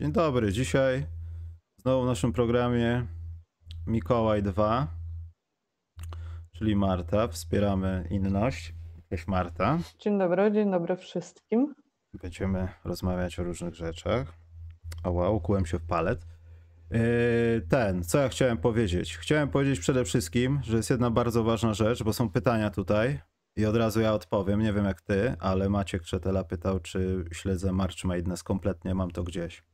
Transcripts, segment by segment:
Dzień dobry, dzisiaj znowu w naszym programie Mikołaj 2, czyli Marta, wspieramy inność. Cześć Marta. Dzień dobry, dzień dobry wszystkim. Będziemy rozmawiać o różnych rzeczach. O wow, kułem się w palet. Yy, ten, co ja chciałem powiedzieć? Chciałem powiedzieć przede wszystkim, że jest jedna bardzo ważna rzecz, bo są pytania tutaj i od razu ja odpowiem. Nie wiem jak ty, ale Maciek Krzetela pytał, czy śledzę March Madness kompletnie, mam to gdzieś.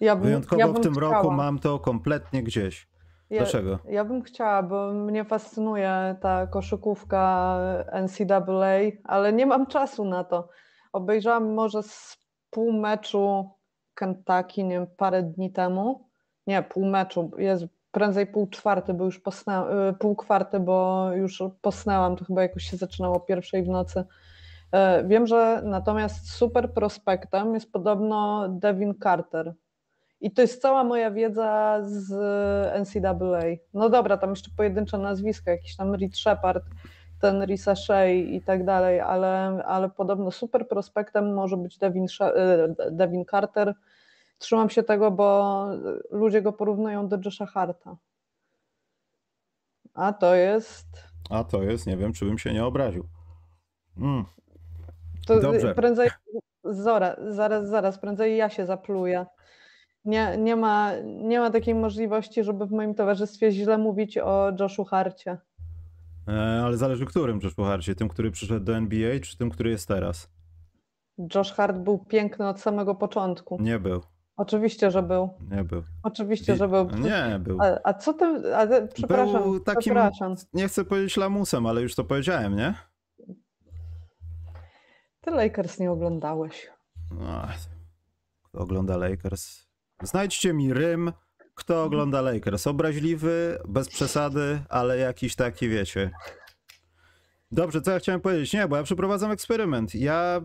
Ja bym, Wyjątkowo ja bym w tym chciała. roku mam to kompletnie gdzieś. Dlaczego? Ja bym chciała, bo mnie fascynuje ta koszykówka NCAA, ale nie mam czasu na to. Obejrzałam może z pół meczu Kentucky, nie wiem, parę dni temu. Nie, pół meczu, jest prędzej pół czwarty, bo już posna, y, pół kwarty, bo już posnęłam, to chyba jakoś się zaczynało pierwszej w nocy. Y, wiem, że natomiast super prospektem jest podobno Devin Carter, i to jest cała moja wiedza z e, NCAA. No dobra, tam jeszcze pojedyncze nazwiska, jakiś tam Reed Shepard, ten Risa Shea i tak dalej, ale, ale podobno super prospektem może być Devin, e, Devin Carter. Trzymam się tego, bo ludzie go porównują do Josha Harta. A to jest. A to jest, nie wiem, czy bym się nie obraził. Mm. To Dobrze. prędzej. Zora, zaraz, zaraz, prędzej ja się zapluję. Nie, nie, ma, nie ma takiej możliwości, żeby w moim towarzystwie źle mówić o Joshu Harcie. E, ale zależy którym Joshu Harcie, tym, który przyszedł do NBA, czy tym, który jest teraz? Josh Hart był piękny od samego początku. Nie był. Oczywiście, że był. Nie był. Oczywiście, że był. Nie był. A, a co ty. A ty... E, przepraszam. Był takim, przepraszam. Nie chcę powiedzieć lamusem, ale już to powiedziałem, nie? Ty Lakers nie oglądałeś. No, ogląda Lakers? Znajdźcie mi Rym, kto ogląda Lakers. Obraźliwy, bez przesady, ale jakiś taki, wiecie. Dobrze, co ja chciałem powiedzieć? Nie, bo ja przeprowadzam eksperyment. Ja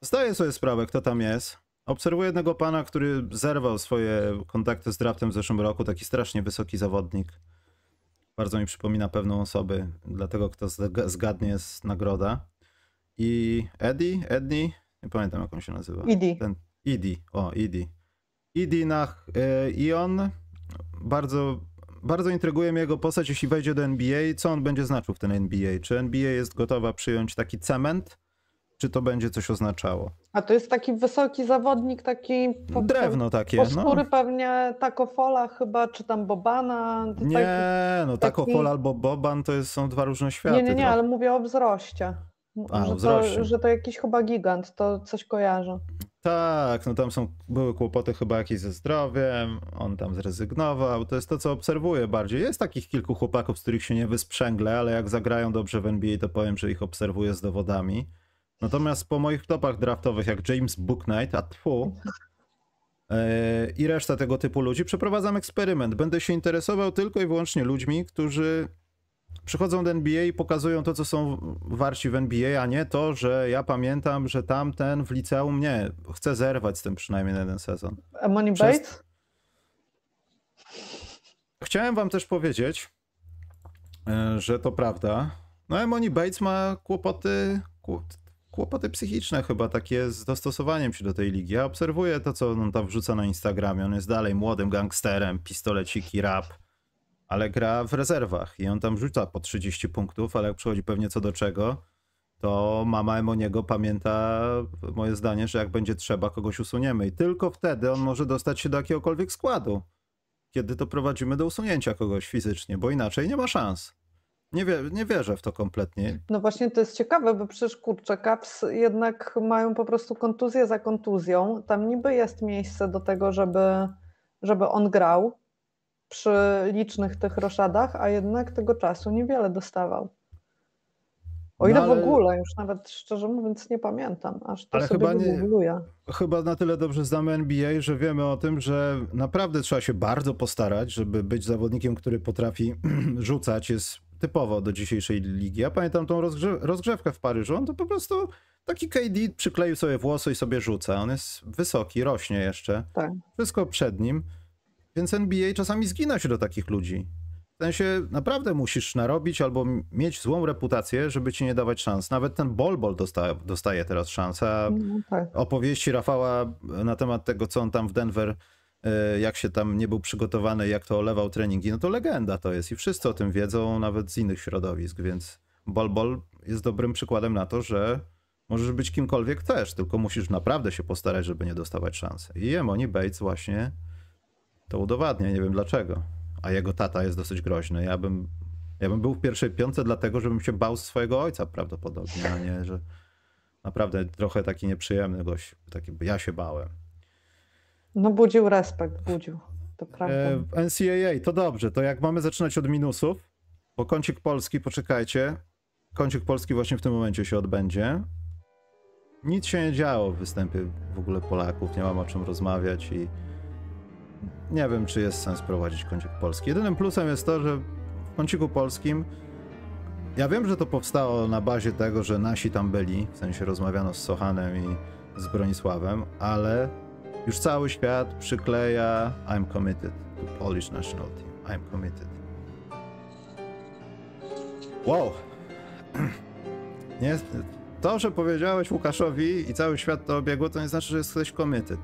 zdaję sobie sprawę, kto tam jest. Obserwuję jednego pana, który zerwał swoje kontakty z draftem w zeszłym roku. Taki strasznie wysoki zawodnik. Bardzo mi przypomina pewną osobę, dlatego kto zgadnie jest nagroda. I Eddie, Edni, nie pamiętam jak on się nazywa. Idi. Ten, o Idi i Dinah, e, i on bardzo, bardzo intryguje mnie jego postać, jeśli wejdzie do NBA. Co on będzie znaczył w ten NBA? Czy NBA jest gotowa przyjąć taki cement? Czy to będzie coś oznaczało? A to jest taki wysoki zawodnik, taki... Po, Drewno takie. Po skóry no. pewnie Takofola chyba, czy tam Bobana. Nie, taki, no Takofol taki... albo Boban to jest, są dwa różne światy. Nie, nie, nie, ale mówię o wzroście. A, że, o wzroście. To, że to jakiś chyba gigant, to coś kojarzę. Tak, no tam są, były kłopoty chyba jakieś ze zdrowiem, on tam zrezygnował, to jest to, co obserwuję bardziej. Jest takich kilku chłopaków, z których się nie wysprzęgle, ale jak zagrają dobrze w NBA, to powiem, że ich obserwuję z dowodami. Natomiast po moich topach draftowych, jak James Booknight, a tfu, e, i reszta tego typu ludzi, przeprowadzam eksperyment. Będę się interesował tylko i wyłącznie ludźmi, którzy przychodzą do NBA i pokazują to, co są warci w NBA, a nie to, że ja pamiętam, że tamten w liceum nie, chce zerwać z tym przynajmniej na jeden sezon. A Money Przez... Chciałem wam też powiedzieć, e, że to prawda. No, Emoni Bates ma kłopoty, kłopoty psychiczne chyba takie z dostosowaniem się do tej ligi. Ja obserwuję to, co on tam wrzuca na Instagramie. On jest dalej młodym gangsterem, pistoleciki, rap ale gra w rezerwach i on tam rzuca po 30 punktów, ale jak przychodzi pewnie co do czego, to mama niego pamięta moje zdanie, że jak będzie trzeba, kogoś usuniemy. I tylko wtedy on może dostać się do jakiegokolwiek składu, kiedy to prowadzimy do usunięcia kogoś fizycznie, bo inaczej nie ma szans. Nie, wie, nie wierzę w to kompletnie. No właśnie to jest ciekawe, bo przecież kurczę, Caps jednak mają po prostu kontuzję za kontuzją. Tam niby jest miejsce do tego, żeby, żeby on grał, przy licznych tych roszadach, a jednak tego czasu niewiele dostawał. O no ile no, ale... w ogóle, już nawet szczerze mówiąc nie pamiętam, aż to ale sobie chyba nie, Chyba na tyle dobrze znamy NBA, że wiemy o tym, że naprawdę trzeba się bardzo postarać, żeby być zawodnikiem, który potrafi rzucać, jest typowo do dzisiejszej ligi. Ja pamiętam tą rozgrze rozgrzewkę w Paryżu, on to po prostu taki KD przykleił sobie włosy i sobie rzuca. On jest wysoki, rośnie jeszcze. Tak. Wszystko przed nim. Więc NBA czasami zgina się do takich ludzi. W sensie naprawdę musisz narobić albo mieć złą reputację, żeby ci nie dawać szans. Nawet ten Bolbol dostaje, dostaje teraz szansę. No, no tak. Opowieści Rafała na temat tego, co on tam w Denver, e, jak się tam nie był przygotowany, jak to olewał treningi, no to legenda to jest i wszyscy o tym wiedzą, nawet z innych środowisk, więc Bolbol jest dobrym przykładem na to, że możesz być kimkolwiek też, tylko musisz naprawdę się postarać, żeby nie dostawać szansy. I Emoni Bates właśnie to udowadnia, nie wiem dlaczego. A jego tata jest dosyć groźny. Ja bym, ja bym był w pierwszej piątce dlatego, żebym się bał swojego ojca prawdopodobnie, a nie, że naprawdę trochę taki nieprzyjemny gość, taki, ja się bałem. No budził respekt, budził, to e, prawda. E, NCAA, to dobrze, to jak mamy zaczynać od minusów, bo kącik Polski, poczekajcie, kącik Polski właśnie w tym momencie się odbędzie. Nic się nie działo w występie w ogóle Polaków, nie mam o czym rozmawiać i nie wiem, czy jest sens prowadzić kącik polski. Jedynym plusem jest to, że w kąciku polskim ja wiem, że to powstało na bazie tego, że nasi tam byli, w sensie rozmawiano z Sochanem i z Bronisławem, ale już cały świat przykleja I'm committed to Polish National Team. I'm committed. Wow. Nie, to, że powiedziałeś Łukaszowi i cały świat to obiegło, to nie znaczy, że jesteś committed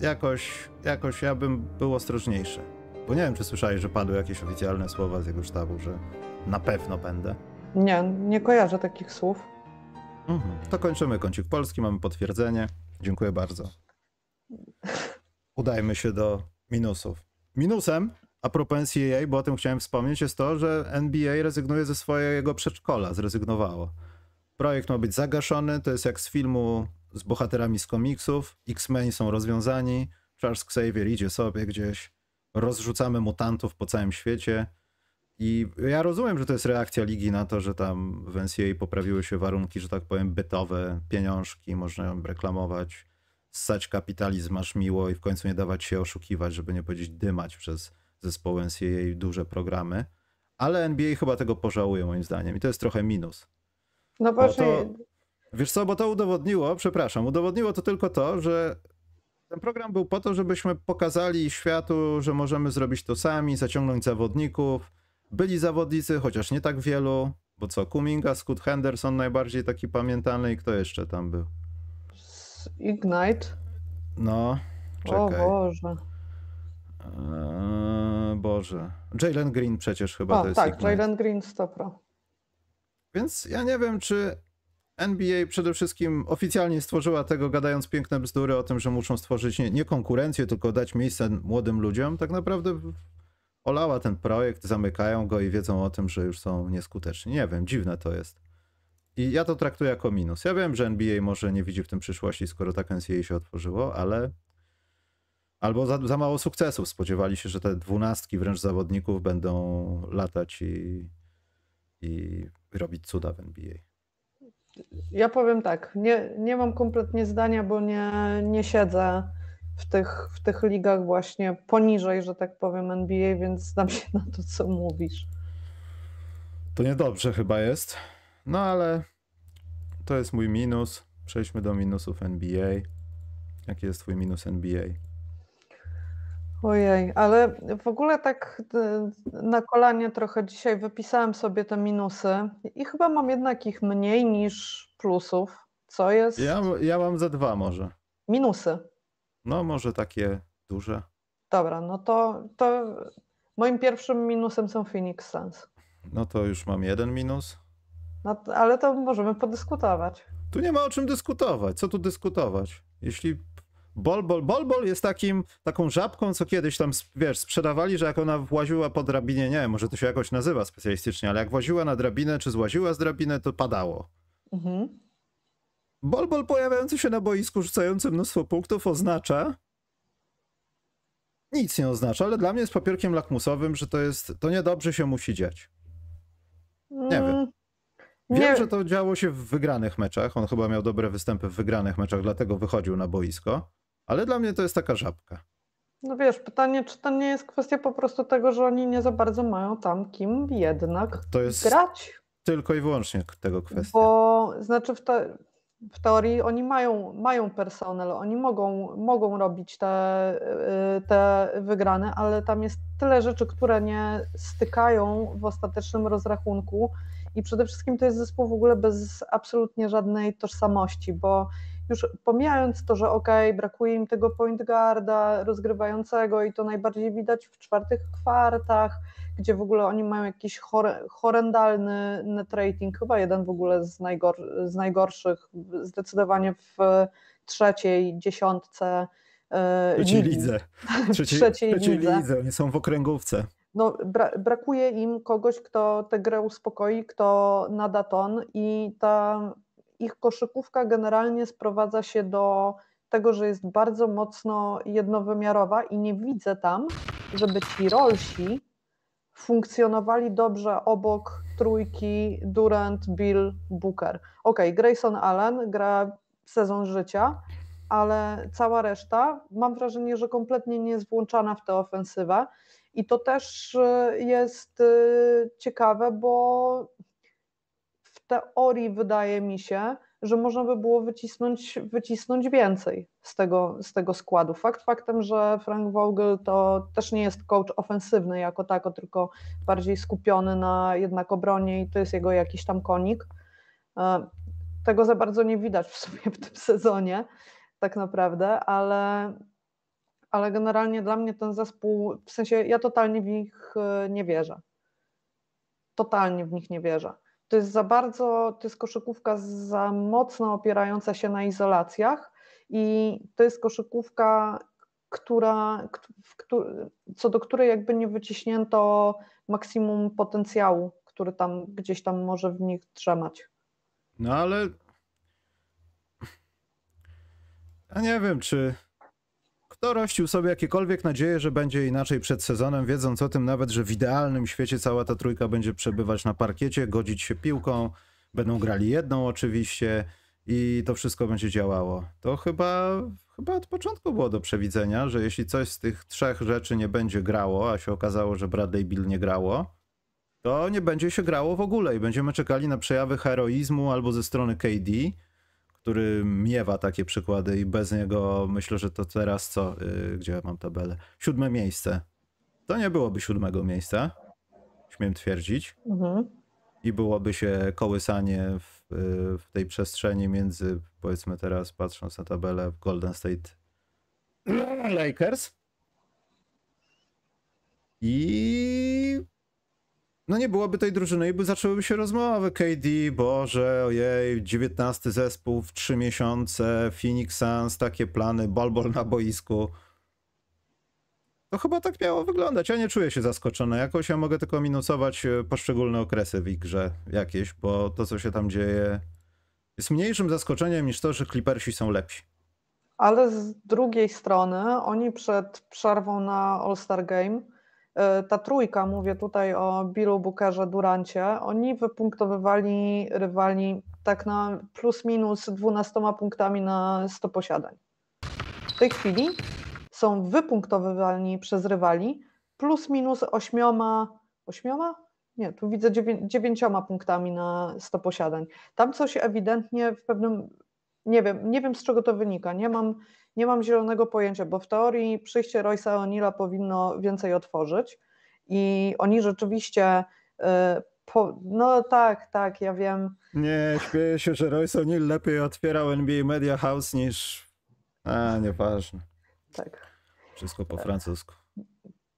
jakoś, jakoś ja bym był ostrożniejszy. Bo nie wiem, czy słyszałeś, że padły jakieś oficjalne słowa z jego sztabu, że na pewno będę. Nie, nie kojarzę takich słów. Mhm. To kończymy kącik polski, mamy potwierdzenie. Dziękuję bardzo. Udajmy się do minusów. Minusem a propos NCAA, bo o tym chciałem wspomnieć, jest to, że NBA rezygnuje ze swojego przedszkola, zrezygnowało. Projekt ma być zagaszony, to jest jak z filmu z bohaterami z komiksów, X-Men są rozwiązani, Charles Xavier idzie sobie gdzieś, rozrzucamy mutantów po całym świecie. I ja rozumiem, że to jest reakcja ligi na to, że tam w NCAA poprawiły się warunki, że tak powiem, bytowe, pieniążki, można ją reklamować, ssać kapitalizm masz miło i w końcu nie dawać się oszukiwać, żeby nie powiedzieć dymać przez zespoły NCAA duże programy. Ale NBA chyba tego pożałuje moim zdaniem i to jest trochę minus. No właśnie. bo to... Wiesz co, bo to udowodniło, przepraszam, udowodniło to tylko to, że ten program był po to, żebyśmy pokazali światu, że możemy zrobić to sami, zaciągnąć zawodników. Byli zawodnicy, chociaż nie tak wielu, bo co, Kuminga, Scott Henderson najbardziej taki pamiętany i kto jeszcze tam był? Z Ignite? No, czekaj. O Boże. Eee, Boże. Jalen Green przecież chyba to jest tak, Ignite. Jalen Green 100 Więc ja nie wiem, czy NBA przede wszystkim oficjalnie stworzyła tego, gadając piękne bzdury o tym, że muszą stworzyć nie, nie konkurencję, tylko dać miejsce młodym ludziom. Tak naprawdę olała ten projekt, zamykają go i wiedzą o tym, że już są nieskuteczni. Nie wiem, dziwne to jest. I ja to traktuję jako minus. Ja wiem, że NBA może nie widzi w tym przyszłości, skoro tak NCAA się otworzyło, ale albo za, za mało sukcesów. Spodziewali się, że te dwunastki wręcz zawodników będą latać i, i robić cuda w NBA. Ja powiem tak, nie, nie mam kompletnie zdania, bo nie, nie siedzę w tych, w tych ligach właśnie poniżej, że tak powiem, NBA, więc znam się na to, co mówisz. To niedobrze chyba jest, no ale to jest mój minus. Przejdźmy do minusów NBA. Jaki jest twój minus NBA? Ojej, ale w ogóle tak y, na kolanie trochę dzisiaj wypisałam sobie te minusy i chyba mam jednak ich mniej niż plusów, co jest... Ja, ja mam ze dwa może. Minusy. No może takie duże. Dobra, no to, to moim pierwszym minusem są Phoenix Suns. No to już mam jeden minus. No, ale to możemy podyskutować. Tu nie ma o czym dyskutować. Co tu dyskutować? Jeśli Bolbol, bol jest takim, taką żabką, co kiedyś tam, wiesz, sprzedawali, że jak ona właziła po drabinie, nie wiem, może to się jakoś nazywa specjalistycznie, ale jak właziła na drabinę, czy złaziła z drabiny, to padało. Mhm. Bolbol pojawiający się na boisku, rzucający mnóstwo punktów oznacza, nic nie oznacza, ale dla mnie jest papierkiem lakmusowym, że to jest, to niedobrze się musi dziać. Nie mm, wiem. Wiem, nie... że to działo się w wygranych meczach. On chyba miał dobre występy w wygranych meczach, dlatego wychodził na boisko. Ale dla mnie to jest taka żabka. No wiesz, pytanie, czy to nie jest kwestia po prostu tego, że oni nie za bardzo mają tam kim jednak to jest grać. Tylko i wyłącznie tego kwestia. Bo znaczy w, te, w teorii oni mają, mają personel, oni mogą, mogą robić te, y, te wygrane, ale tam jest tyle rzeczy, które nie stykają w ostatecznym rozrachunku. I przede wszystkim to jest zespół w ogóle bez absolutnie żadnej tożsamości, bo już pomijając to, że okej, okay, brakuje im tego point guarda rozgrywającego i to najbardziej widać w czwartych kwartach, gdzie w ogóle oni mają jakiś hor horrendalny net rating, chyba jeden w ogóle z, najgor z najgorszych, zdecydowanie w trzeciej dziesiątce e, trzeciej lidze. Trzeciej, trzeciej, trzeciej lidze. lidze. Oni są w okręgówce. No, bra brakuje im kogoś, kto tę grę uspokoi, kto nada ton i ta ich koszykówka generalnie sprowadza się do tego, że jest bardzo mocno jednowymiarowa i nie widzę tam, żeby ci rolsi funkcjonowali dobrze obok trójki Durant, Bill, Booker. Okej, okay, Grayson Allen gra sezon życia, ale cała reszta mam wrażenie, że kompletnie nie jest włączana w tę ofensywę i to też y, jest y, ciekawe, bo teorii wydaje mi się, że można by było wycisnąć, wycisnąć więcej z tego, z tego składu. Fakt faktem, że Frank Vogel to też nie jest coach ofensywny jako tako, tylko bardziej skupiony na jednak obronie i to jest jego jakiś tam konik. E, tego za bardzo nie widać w sumie w tym sezonie tak naprawdę, ale, ale generalnie dla mnie ten zespół, w sensie ja totalnie w nich e, nie wierzę. Totalnie w nich nie wierzę. To jest za bardzo, to jest koszykówka za mocno opierająca się na izolacjach i to jest koszykówka, która, co do której jakby nie wyciśnięto maksimum potencjału, który tam gdzieś tam może w nich trzymać No ale. Ja nie wiem, czy kto rościł sobie jakiekolwiek nadzieje, że będzie inaczej przed sezonem, wiedząc o tym nawet, że w idealnym świecie cała ta trójka będzie przebywać na parkiecie, godzić się piłką, będą grali jedną oczywiście i to wszystko będzie działało. To chyba, chyba od początku było do przewidzenia, że jeśli coś z tych trzech rzeczy nie będzie grało, a się okazało, że Bradley Bill nie grało, to nie będzie się grało w ogóle i będziemy czekali na przejawy heroizmu albo ze strony KD, który miewa takie przykłady i bez niego myślę, że to teraz co, yy, gdzie ja mam tabelę, siódme miejsce. To nie byłoby siódmego miejsca, śmiem twierdzić. Mhm. I byłoby się kołysanie w, y, w, tej przestrzeni między, powiedzmy teraz patrząc na tabelę, Golden State Lakers i no nie byłoby tej drużyny i by zaczęłyby się rozmowy. KD, Boże, ojej, 19 zespół w 3 miesiące, Phoenix Suns, takie plany, balbol na boisku. To chyba tak miało wyglądać. Ja nie czuję się zaskoczony jakoś. Ja mogę tylko minusować e, poszczególne okresy w grze jakieś, bo to, co się tam dzieje, jest mniejszym zaskoczeniem niż to, że Clippersi są lepsi. Ale z drugiej strony, oni przed przerwą na All-Star Game E, ta trójka, mówię tutaj o Billu Bookerze, Durancie, oni wypunktowywali rywali tak na plus minus 12 punktami na 100 posiadań. W tej chwili są wypunktowywani przez rywali plus minus 8, 8? Nie, tu widzę 9 punktami na 100 posiadań. Tam coś ewidentnie w pewnym nie wiem, nie wiem z czego to wynika. Nie mam, nie mam zielonego pojęcia, bo w teorii przyjście Royce'a O'Neill'a powinno więcej otworzyć i oni rzeczywiście y, po, no tak, tak, ja wiem. Nie, śmieję się, że Royce O'Neill lepiej otwierał NBA Media House niż... A, nieważne. Tak. Wszystko po tak. francusku.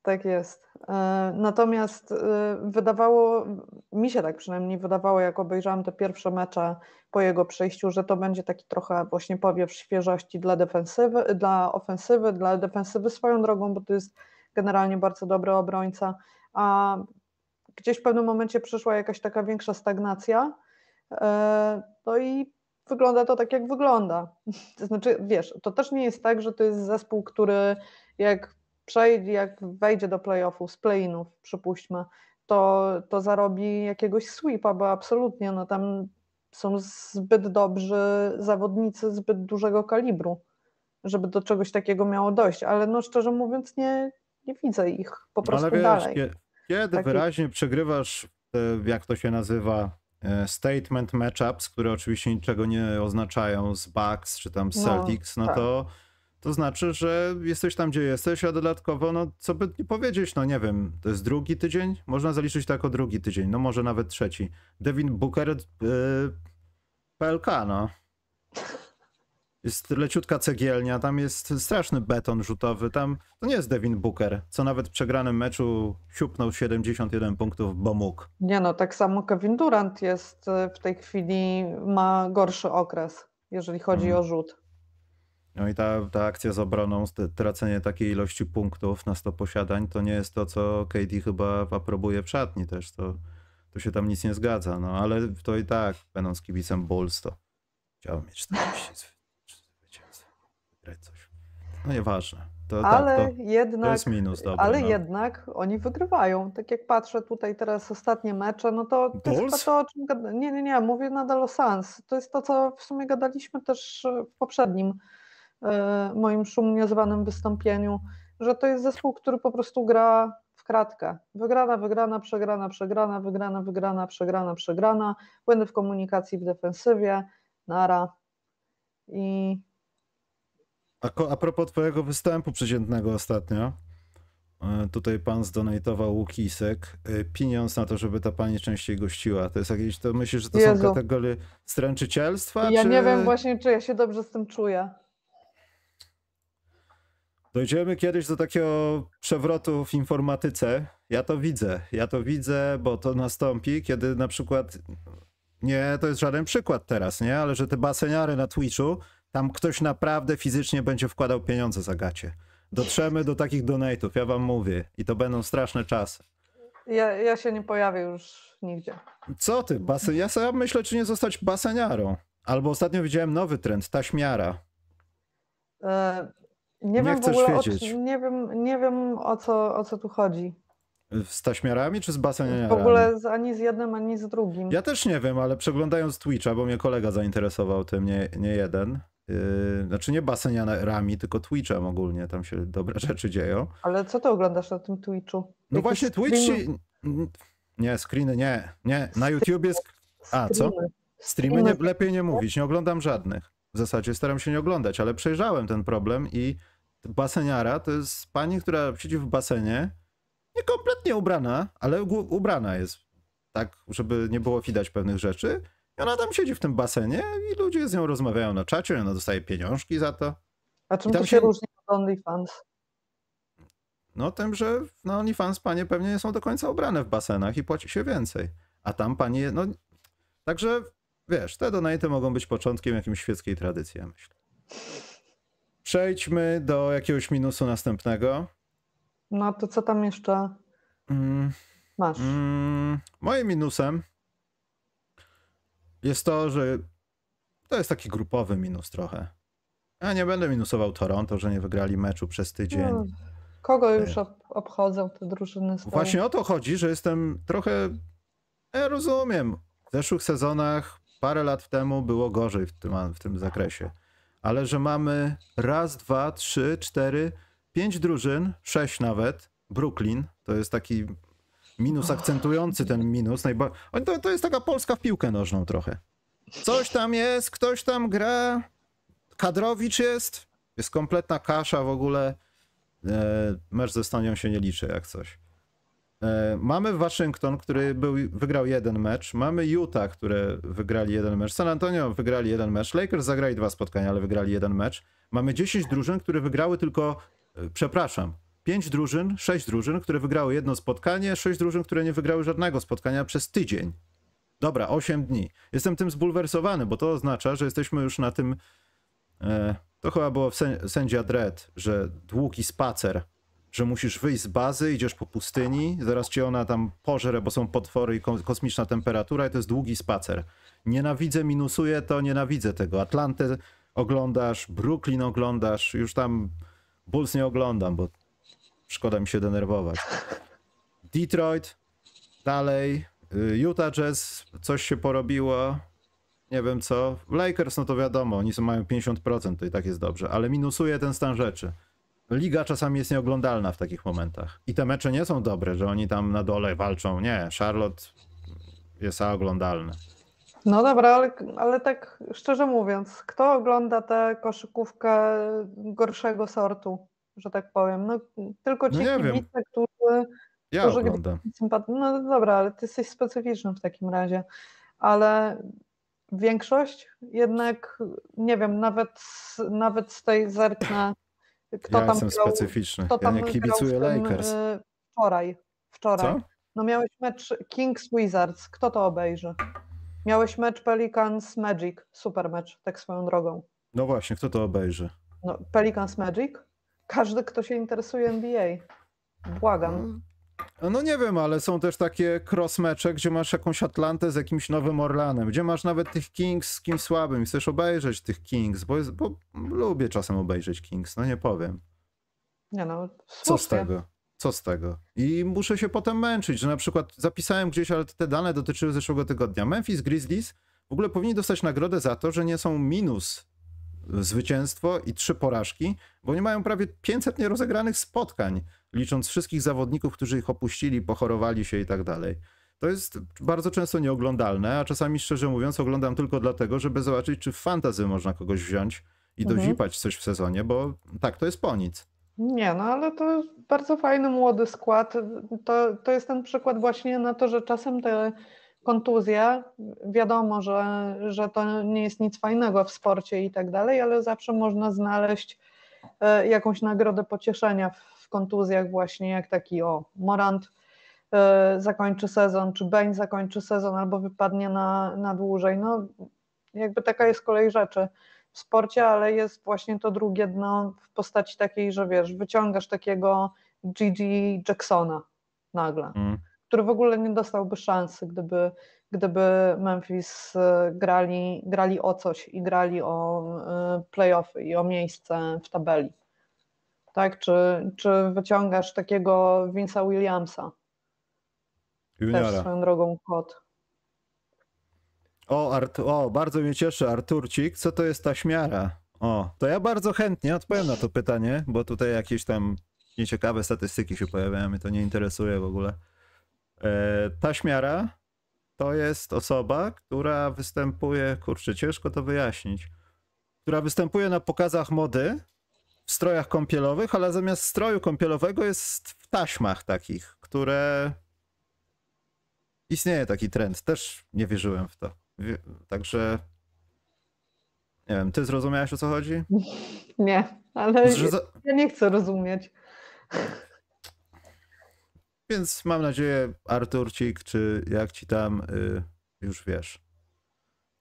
Tak jest. E, natomiast e, wydawało, mi się tak przynajmniej wydawało, jak obejrzałam te pierwsze mecze po jego przyjściu, że to będzie taki trochę właśnie powiew świeżości dla defensywy, dla ofensywy, dla defensywy swoją drogą, bo to jest generalnie bardzo dobry obrońca, a gdzieś w pewnym momencie przyszła jakaś taka większa stagnacja, e, no i wygląda to tak, jak wygląda. To znaczy, wiesz, to też nie jest tak, że to jest zespół, który jak przejdzie, jak wejdzie do playoffów, z playinów przypuśćmy, to, to zarobi jakiegoś sweepa, bo absolutnie no tam są zbyt dobrzy zawodnicy zbyt dużego kalibru, żeby do czegoś takiego miało dojść, ale no szczerze mówiąc nie, nie widzę ich po no prostu ale wiesz, dalej. Kiedy, kiedy Taki... wyraźnie przegrywasz, e, jak to się nazywa, e, statement matchups, które oczywiście niczego nie oznaczają z Bucks czy tam z no, Celtics, no, no tak. to to znaczy, że jesteś tam, gdzie jesteś, a dodatkowo, no co by nie powiedzieć, no nie wiem, to jest drugi tydzień? Można zaliczyć to jako drugi tydzień, no może nawet trzeci. Devin Booker, yy, e, PLK, no. Jest leciutka cegielnia, tam jest straszny beton rzutowy, tam to nie jest Devin Booker, co nawet w przegranym meczu siupnął 71 punktów, bo mógł. Nie no, tak samo Kevin Durant jest e, w tej chwili, ma gorszy okres, jeżeli chodzi hmm. o rzut. No i ta, ta akcja z obroną, tracenie takiej ilości punktów na 100 posiadań, to nie jest to, co KD chyba aprobuje w szatni też. To, to się tam nic nie zgadza. No ale to i tak, będąc kibicem Bulls, to chciałbym mieć wygrać coś. No nieważne. To, tak, ale tak, to, jednak, to jest minus dobry, Ale no. jednak oni wygrywają. Tak jak patrzę tutaj teraz ostatnie mecze, no to, to jest to, o czym gada... Nie, nie, nie, mówię nadal o Sans. To jest to, co w sumie gadaliśmy też w poprzednim E, moim szumnie zwanym wystąpieniu, że to jest zespół, który po prostu gra w kratkę. Wygrana, wygrana, przegrana, przegrana, wygrana, wygrana, przegrana, przegrana, błędy w komunikacji, w defensywie, nara. I... A, a propos twojego występu przeciętnego ostatnio, e, Tutaj pan zdonatował Łukisek. E, pieniądz na to, żeby ta pani częściej gościła. To jest jakieś, to myślisz, że to Jezu. są kategorie stręczycielstwa? Ja czy... nie wiem właśnie, czy ja się dobrze z tym czuję. Dojdziemy kiedyś do takiego przewrotu w informatyce. Ja to widzę. Ja to widzę, bo to nastąpi, kiedy na przykład. Nie, to jest żaden przykład teraz, nie? Ale że te baseniary na Twitchu, tam ktoś naprawdę fizycznie będzie wkładał pieniądze za gacie. Dotrzemy do takich donatów, ja wam mówię. I to będą straszne czasy. Ja, ja się nie pojawię już nigdzie. Co ty? Basen... Ja sobie myślę, czy nie zostać baseniarą. Albo ostatnio widziałem nowy trend, taśmiara. E, nie, nie wiem chcesz w ogóle, wiedzieć. O, nie wiem, nie wiem o, co, o co tu chodzi. Z taśmiarami czy z baseniarami? W ogóle z, ani z jednym, ani z drugim. Ja też nie wiem, ale przeglądając Twitcha, bo mnie kolega zainteresował tym, nie, nie jeden. Yy, znaczy nie baseniarami, tylko Twitchem ogólnie, tam się dobre rzeczy dzieją. Ale co ty oglądasz na tym Twitchu? Jakiś no właśnie Twitch Nie, screeny nie, nie. Na YouTube jest... A, co? Streamy nie, lepiej nie mówić, nie oglądam żadnych. W zasadzie staram się nie oglądać, ale przejrzałem ten problem i baseniara to jest pani, która siedzi w basenie, niekompletnie ubrana, ale ubrana jest tak, żeby nie było widać pewnych rzeczy. I ona tam siedzi w tym basenie i ludzie z nią rozmawiają na czacie, ona dostaje pieniążki za to. A czym to się, się różni od OnlyFans? No tym, że na OnlyFans panie pewnie nie są do końca ubrane w basenach i płaci się więcej. A tam pani, no... Także, wiesz, te donaty mogą być początkiem jakimś świeckiej tradycji, ja myślę. Przejdźmy do jakiegoś minusu następnego. No to co tam jeszcze mm. masz? Mm. Moim minusem jest to, że to jest taki grupowy minus trochę. Ja nie będę minusował Toronto, że nie wygrali meczu przez tydzień. No, kogo e. już obchodzą te drużyny? Właśnie o to chodzi, że jestem trochę. Ja rozumiem. W zeszłych sezonach parę lat temu było gorzej w tym, w tym zakresie ale że mamy raz, dwa, trzy, cztery, pięć drużyn, sześć nawet. Brooklyn to jest taki minus oh. akcentujący ten minus. To, to jest taka Polska w piłkę nożną trochę. Coś tam jest, ktoś tam gra, kadrowicz jest, jest kompletna kasza w ogóle. E, mecz ze Stanią się nie liczy jak coś. E, mamy Waszyngton, który był, wygrał jeden mecz. Mamy Utah, które wygrali jeden mecz. San Antonio wygrali jeden mecz. Lakers zagrali dwa spotkania, ale wygrali jeden mecz. Mamy 10 drużyn, które wygrały tylko, e, przepraszam, 5 drużyn, 6 drużyn, które wygrały jedno spotkanie, 6 drużyn, które nie wygrały żadnego spotkania przez tydzień. Dobra, 8 dni. Jestem tym zbulwersowany, bo to oznacza, że jesteśmy już na tym. E, to chyba było w sędzia Dread, że długi spacer że musisz wyjść z bazy, idziesz po pustyni, zaraz cię ona tam pożre, bo są potwory i kosmiczna temperatura i to jest długi spacer. Nienawidzę, minusuję to, nienawidzę tego. Atlantę oglądasz, Brooklyn oglądasz, już tam Bulls nie oglądam, bo szkoda mi się denerwować. Detroit, dalej, y, Utah Jazz, coś się porobiło, nie wiem co. Lakers, no to wiadomo, oni są, mają 50%, to i tak jest dobrze, ale minusuje ten stan rzeczy. No, liga czasami jest nieoglądalna w takich momentach. I te mecze nie są dobre, że oni tam na dole walczą. Nie, Charlotte jest oglądalny. No dobra, ale, ale tak szczerze mówiąc, kto ogląda tę koszykówkę gorszego sortu, że tak powiem? No, tylko no ci no kibice, którzy... Ja którzy oglądam. No dobra, ale ty jesteś specyficzny w takim razie. Ale większość jednak, nie wiem, nawet, nawet z tej zerknę kto ja tam jestem grał, specyficzny. Kto tam ja nie kibicuję Lakers. Y, wczoraj. Wczoraj. Co? No miałeś mecz Kings Wizards. Kto to obejrzy? Miałeś mecz Pelicans Magic. Super mecz, tak swoją drogą. No właśnie, kto to obejrzy? No, Pelicans Magic? Każdy, kto się interesuje NBA. Błagam. Mm. No nie wiem, ale są też takie crossmecze, gdzie masz jakąś Atlantę z jakimś Nowym Orlanem, gdzie masz nawet tych Kings z kimś słabym. Chcesz obejrzeć tych Kings, bo, jest, bo lubię czasem obejrzeć Kings, no nie powiem. Nie no, słusznie. Co z tego? Co z tego? I muszę się potem męczyć, że na przykład zapisałem gdzieś, ale te dane dotyczyły zeszłego tygodnia. Memphis Grizzlies w ogóle powinni dostać nagrodę za to, że nie są minus zwycięstwo i trzy porażki, bo nie mają prawie 500 nierozegranych spotkań, licząc wszystkich zawodników, którzy ich opuścili, pochorowali się i tak dalej. To jest bardzo często nieoglądalne, a czasami szczerze mówiąc oglądam tylko dlatego, żeby zobaczyć, czy w fantazy można kogoś wziąć i mhm. dozipać coś w sezonie, bo tak, to jest po nic. Nie, no ale to bardzo fajny młody skład. To, to jest ten przykład właśnie na to, że czasem te kontuzja, wiadomo, że, że to nie jest nic fajnego w sporcie i tak dalej, ale zawsze można znaleźć e, jakąś nagrodę pocieszenia w kontuzjach właśnie, jak taki o Morant e, zakończy sezon, czy Bain zakończy sezon albo wypadnie na, na dłużej. No jakby taka jest kolej rzeczy w sporcie, ale jest właśnie to drugie dno w postaci takiej, że wiesz, wyciągasz takiego Gigi Jacksona nagle. Mm który w ogóle nie dostałby szansy, gdyby, gdyby Memphis e, grali, grali o coś i grali o e, playoffy i o miejsce w tabeli. Tak? Czy, czy wyciągasz takiego Vince'a Williamsa? Juniora. Też swoją drogą kot. O, Art, o, bardzo mnie cieszy, Arturcik. Co to jest ta śmiara? O, to ja bardzo chętnie odpowiem na to pytanie, bo tutaj jakieś tam nieciekawe statystyki się pojawiają, mi to nie interesuje w ogóle. E, taśmiara to jest osoba, która występuje, kurczę, ciężko to wyjaśnić, która występuje na pokazach mody w strojach kąpielowych, ale zamiast stroju kąpielowego jest w taśmach takich, które istnieje taki trend. Też nie wierzyłem w to. Także nie wiem, ty zrozumiałeś o co chodzi? Nie, ale Zrzu... ja nie chcę rozumieć. Więc mam nadzieję, Arturcik, czy jak ci tam, y, już wiesz.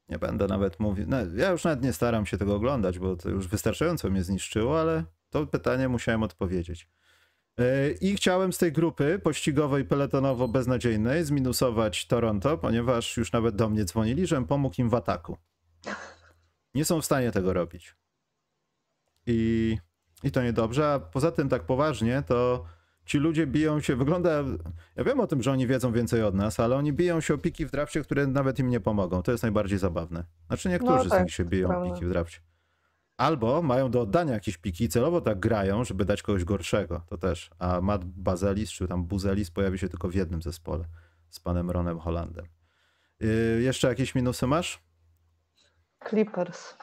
Nie będę nawet mówił. No, ja już nawet nie staram się tego oglądać, bo to już wystarczająco mnie zniszczyło, ale to pytanie musiałem odpowiedzieć. Y, I chciałem z tej grupy pościgowej, peletonowo-beznadziejnej zminusować Toronto, ponieważ już nawet do mnie dzwonili, żebym pomógł im w ataku. Nie są w stanie tego robić. I, i to niedobrze. A poza tym, tak poważnie, to ci ludzie biją się, wygląda, ja wiem o tym, że oni wiedzą więcej od nas, ale oni biją się o piki w drafcie, które nawet im nie pomogą. To jest najbardziej zabawne. Znaczy niektórzy no, tak, z nich tak, się biją prawda. piki w drafcie. Albo mają do oddania jakieś piki i celowo tak grają, żeby dać kogoś gorszego. To też. A Matt Bazelis, czy tam Buzelis pojawi się tylko w jednym zespole z panem Ronem Hollandem. Yy, jeszcze jakieś minusy masz? Clippers.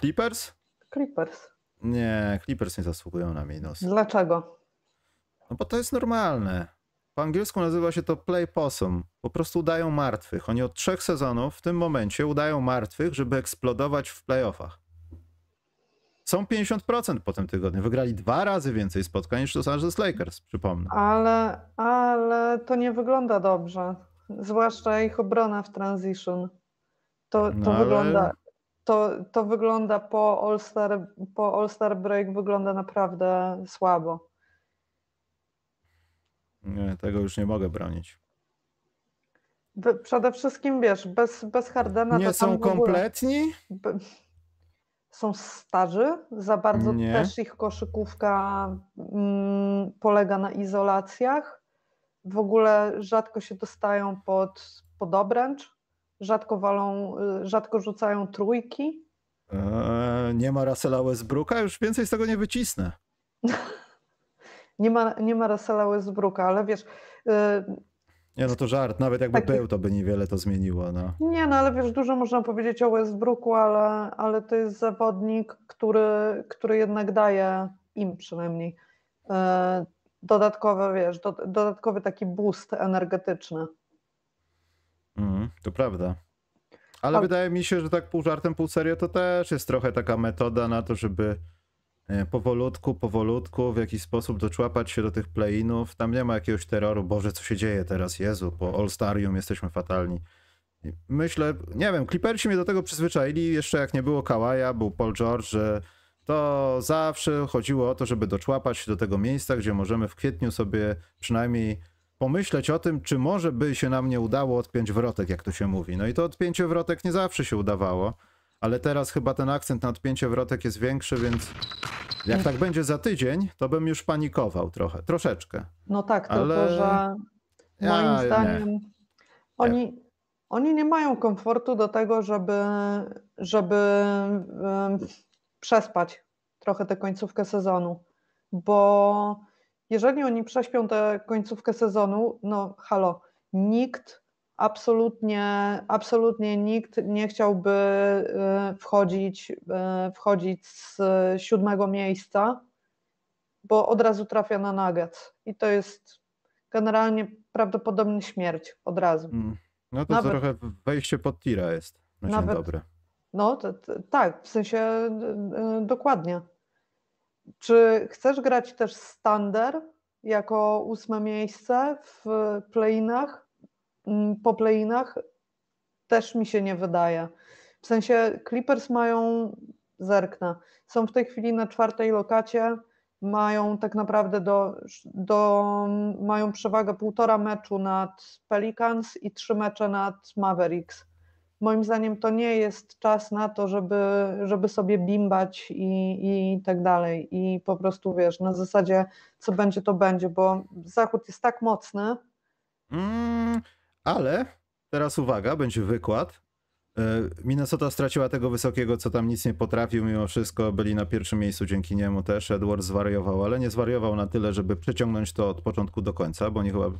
Clippers? Clippers. Nie, Clippers nie zasługują na minus. Dlaczego? No bo to jest normalne. Po angielsku nazywa się to play possum. Po prostu udają martwych. Oni od trzech sezonów w tym momencie udają martwych, żeby eksplodować w playoffach. Są 50% po tym tygodniu. Wygrali dwa razy więcej spotkań niż Los Angeles Lakers, przypomnę. Ale, ale to nie wygląda dobrze. Zwłaszcza ich obrona w transition. To, to no, wygląda... Ale... To, to wygląda po All-Star po All Star Break wygląda naprawdę słabo. Nie, tego już nie mogę bronić. Przede wszystkim wiesz, bez, bez Hardena. Nie są kompletni? Są starzy, za bardzo nie. też ich koszykówka mm, polega na izolacjach. W ogóle rzadko się dostają pod, pod obręcz, rzadko walą, y, rzadko rzucają trójki. Eee, nie ma Russella Westbrooka, już więcej z tego nie wycisnę. nie ma, nie ma Russella Westbrooka, ale wiesz... Y, nie, no to żart, nawet jakby taki... był, to by niewiele to zmieniło. No. Nie, no ale wiesz, dużo można powiedzieć o Westbrooku, ale, ale to jest zawodnik, który, który jednak daje im przynajmniej y, dodatkowy, wiesz, do, dodatkowy taki boost energetyczny. Mm, to prawda. Ale A... Tak. wydaje mi się, że tak pół żartem, pół serio to też jest trochę taka metoda na to, żeby E, powolutku, powolutku w jakiś sposób doczłapać się do tych playinów. Tam nie ma jakiegoś terroru, Boże, co się dzieje teraz, Jezu, po All-Starium jesteśmy fatalni. Myślę, nie wiem, Clippersi mnie do tego przyzwyczaili, jeszcze jak nie było Kawaja, był Paul George, że to zawsze chodziło o to, żeby doczłapać się do tego miejsca, gdzie możemy w kwietniu sobie przynajmniej pomyśleć o tym, czy może by się nam nie udało odpiąć wrotek, jak to się mówi. No i to odpięcie wrotek nie zawsze się udawało. Ale teraz chyba ten akcent na odpięcie wrotek jest większy, więc jak tak będzie za tydzień, to bym już panikował trochę, troszeczkę. No tak, Ale... tylko że moim ja, zdaniem nie. oni, nie. oni nie mają komfortu do tego, żeby, żeby um, przespać trochę tę końcówkę sezonu, bo jeżeli oni prześpią tę końcówkę sezonu, no halo, nikt absolutnie, absolutnie nikt nie chciałby y, wchodzić, y, wchodzić z siódmego miejsca, bo od razu trafia na nugget. I to jest generalnie prawdopodobnie śmierć od razu. Mm. No to, nawet, trochę wejście pod tira jest. No nawet, dobre. No to, to, tak, w sensie yy, dokładnie. Czy chcesz grać też standard jako ósme miejsce w playinach? Mm, po playinach też mi się nie wydaje. W sensie Clippers mają zerknę. Są w tej chwili na czwartej lokacie, mają tak naprawdę do, do mają przewagę półtora meczu nad Pelicans i trzy mecze nad Mavericks. Moim zdaniem to nie jest czas na to, żeby, żeby sobie bimbać i, i tak dalej. I po prostu wiesz, na zasadzie co będzie, to będzie, bo Zachód jest tak mocny. Mm. Ale teraz uwaga, będzie wykład. E, Minnesota straciła tego wysokiego, co tam nic nie potrafił, mimo wszystko byli na pierwszym miejscu dzięki niemu też. Edward zwariował, ale nie zwariował na tyle, żeby przeciągnąć to od początku do końca, bo nie chyba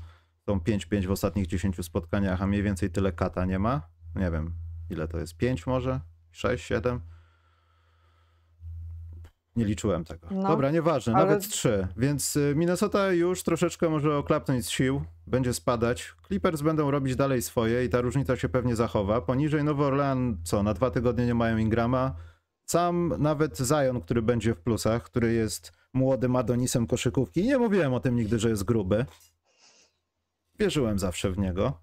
są 5-5 w ostatnich 10 spotkaniach, a mniej więcej tyle kata nie ma. Nie wiem, ile to jest, 5 może? 6, 7? Nie liczyłem tego. No, Dobra, nieważne, ale... nawet trzy. Więc y, Minnesota już troszeczkę może oklapnąć z sił, będzie spadać. Clippers będą robić dalej swoje i ta różnica się pewnie zachowa. Poniżej Nowy Orlean, co, na dwa tygodnie nie mają Ingrama. Sam nawet Zion, który będzie w plusach, który jest młodym Adonisem koszykówki. Nie mówiłem o tym nigdy, że jest gruby. Wierzyłem zawsze w niego.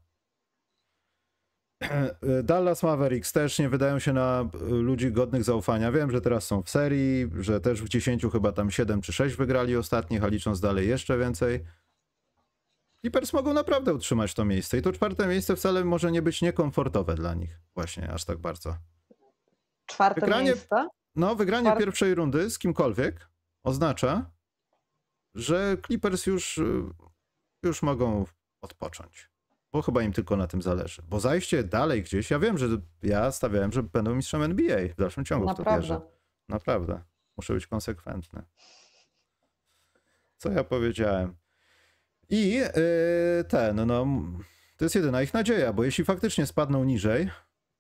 Dallas Mavericks też nie wydają się na e, ludzi godnych zaufania. Wiem, że teraz są w serii, że też w 10 chyba tam 7 czy 6 wygrali ostatnich, a licząc dalej jeszcze więcej. Clippers mogą naprawdę utrzymać to miejsce i to czwarte miejsce wcale może nie być niekomfortowe dla nich. Właśnie, aż tak bardzo. Czwarte wygranie, miejsce? No, wygranie Czwarte... pierwszej rundy z kimkolwiek oznacza, że Clippers już, e, już mogą odpocząć. Bo chyba im tylko na tym zależy. Bo zajście dalej gdzieś, ja wiem, że ja stawiałem, że będą mistrzem NBA w dalszym ciągu Naprawdę. w to wierzę. Naprawdę. Muszę być konsekwentny. Co ja powiedziałem? I yy, ten, no, to jest jedyna ich nadzieja, bo jeśli faktycznie spadną niżej,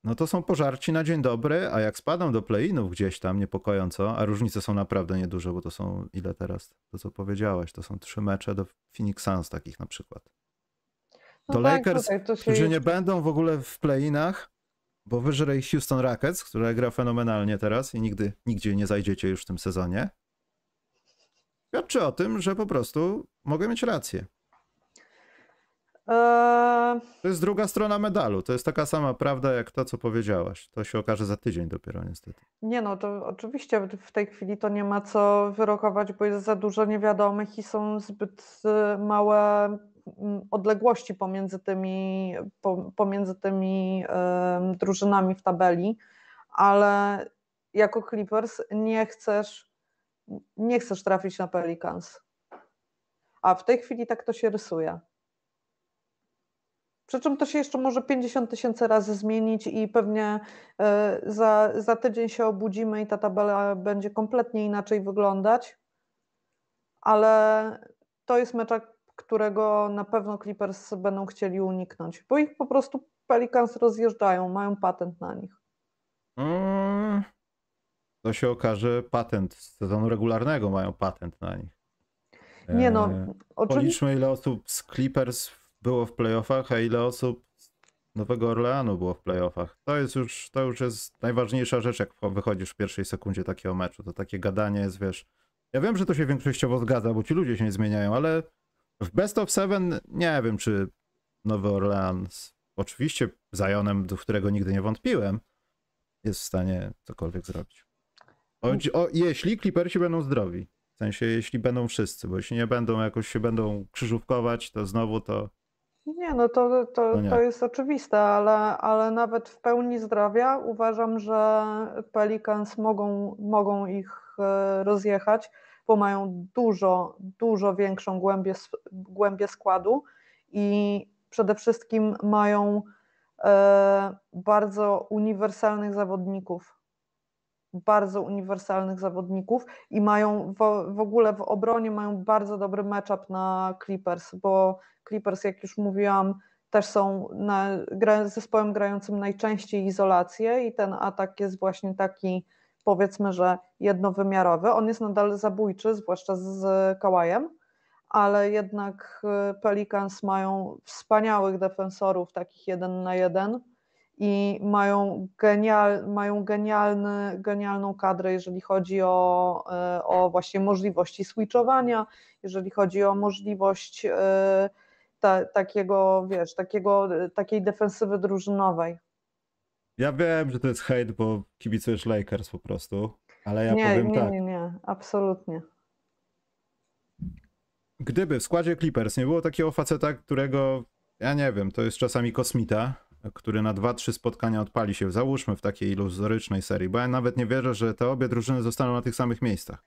no to są pożarci na dzień dobry, a jak spadną do play, play-inów gdzieś tam niepokojąco, a różnice są naprawdę nieduże, bo to są ile teraz, to co powiedziałeś, to są trzy mecze do Phoenix Suns takich na przykład to no tak, Lakers, tak, tutaj, to którzy nie będą w ogóle w playinach, bo wyżej Houston Rockets, która gra fenomenalnie teraz i nigdy, nigdzie nie zajdziecie już w tym sezonie, świadczy o tym, że po prostu mogę mieć rację. Eee, to jest druga strona medalu. To jest taka sama prawda jak to, co powiedziałaś. To się okaże za tydzień dopiero, niestety. Nie, no to oczywiście w tej chwili to nie ma co wyrokować, bo jest za dużo niewiadomych i są zbyt y, małe odległości pomiędzy tymi, pomiędzy tymi drużynami w tabeli, ale jako Clippers nie chcesz, nie chcesz trafić na Pelicans. A w tej chwili tak to się rysuje. Przy czym to się jeszcze może 50 tysięcy razy zmienić i pewnie e, za, za tydzień się obudzimy i ta tabela będzie kompletnie inaczej wyglądać. Ale to jest mecz, którego na pewno Clippers będą chcieli uniknąć, bo ich po prostu Pelicans rozjeżdżają, mają patent na nich. Mm, to się okaże patent z sezonu regularnego, mają patent na nich. Nie no, eee, oczywiście. Policzmy ile osób z Clippers było w playoffach, a ile osób z Nowego Orleanu było w playoffach. To jest już, to już jest najważniejsza rzecz, jak wychodzisz w pierwszej sekundzie takiego meczu. To takie gadanie jest, wiesz, ja wiem, że to się większościowo zgadza, bo ci ludzie się nie zmieniają, ale w Best of Seven nie wiem, czy Nowy Orleans, oczywiście Zajonem, do którego nigdy nie wątpiłem, jest w stanie cokolwiek zrobić. O, o, jeśli Clippersi będą zdrowi. W sensie, jeśli będą wszyscy, bo jeśli nie będą, jakoś się będą krzyżówkować, to znowu to... Nie, no to, to, no to jest oczywiste, ale, ale nawet w pełni zdrowia uważam, że Pelicans mogą, mogą ich e, rozjechać bo mają dużo, dużo większą głębię, głębię składu i przede wszystkim mają e, bardzo uniwersalnych zawodników. Bardzo uniwersalnych zawodników i mają w, w ogóle w obronie mają bardzo dobry matchup na Clippers, bo Clippers, jak już mówiłam, też są na, gra, zespołem grającym najczęściej izolację i ten atak jest właśnie taki powiedzmy, że jednowymiarowy. On jest nadal zabójczy, zwłaszcza z Kałajem, ale jednak y, Pelicans mają wspaniałych defensorów, takich jeden na jeden i mają, genial, mają genialny, genialną kadrę, jeżeli chodzi o, y, o właśnie możliwości switchowania, jeżeli chodzi o możliwość y, ta, takiego, wiesz, takiego, takiej defensywy drużynowej. Ja wiem, że to jest hejt, bo kibicujesz Lakers po prostu, ale ja nie, powiem nie, tak. Nie, nie, nie, absolutnie. Gdyby w składzie Clippers nie było takiego faceta, którego, ja nie wiem, to jest czasami kosmita, który na 2-3 spotkania odpali się, załóżmy w takiej iluzorycznej serii, bo ja nawet nie wierzę, że te obie drużyny zostaną na tych samych miejscach.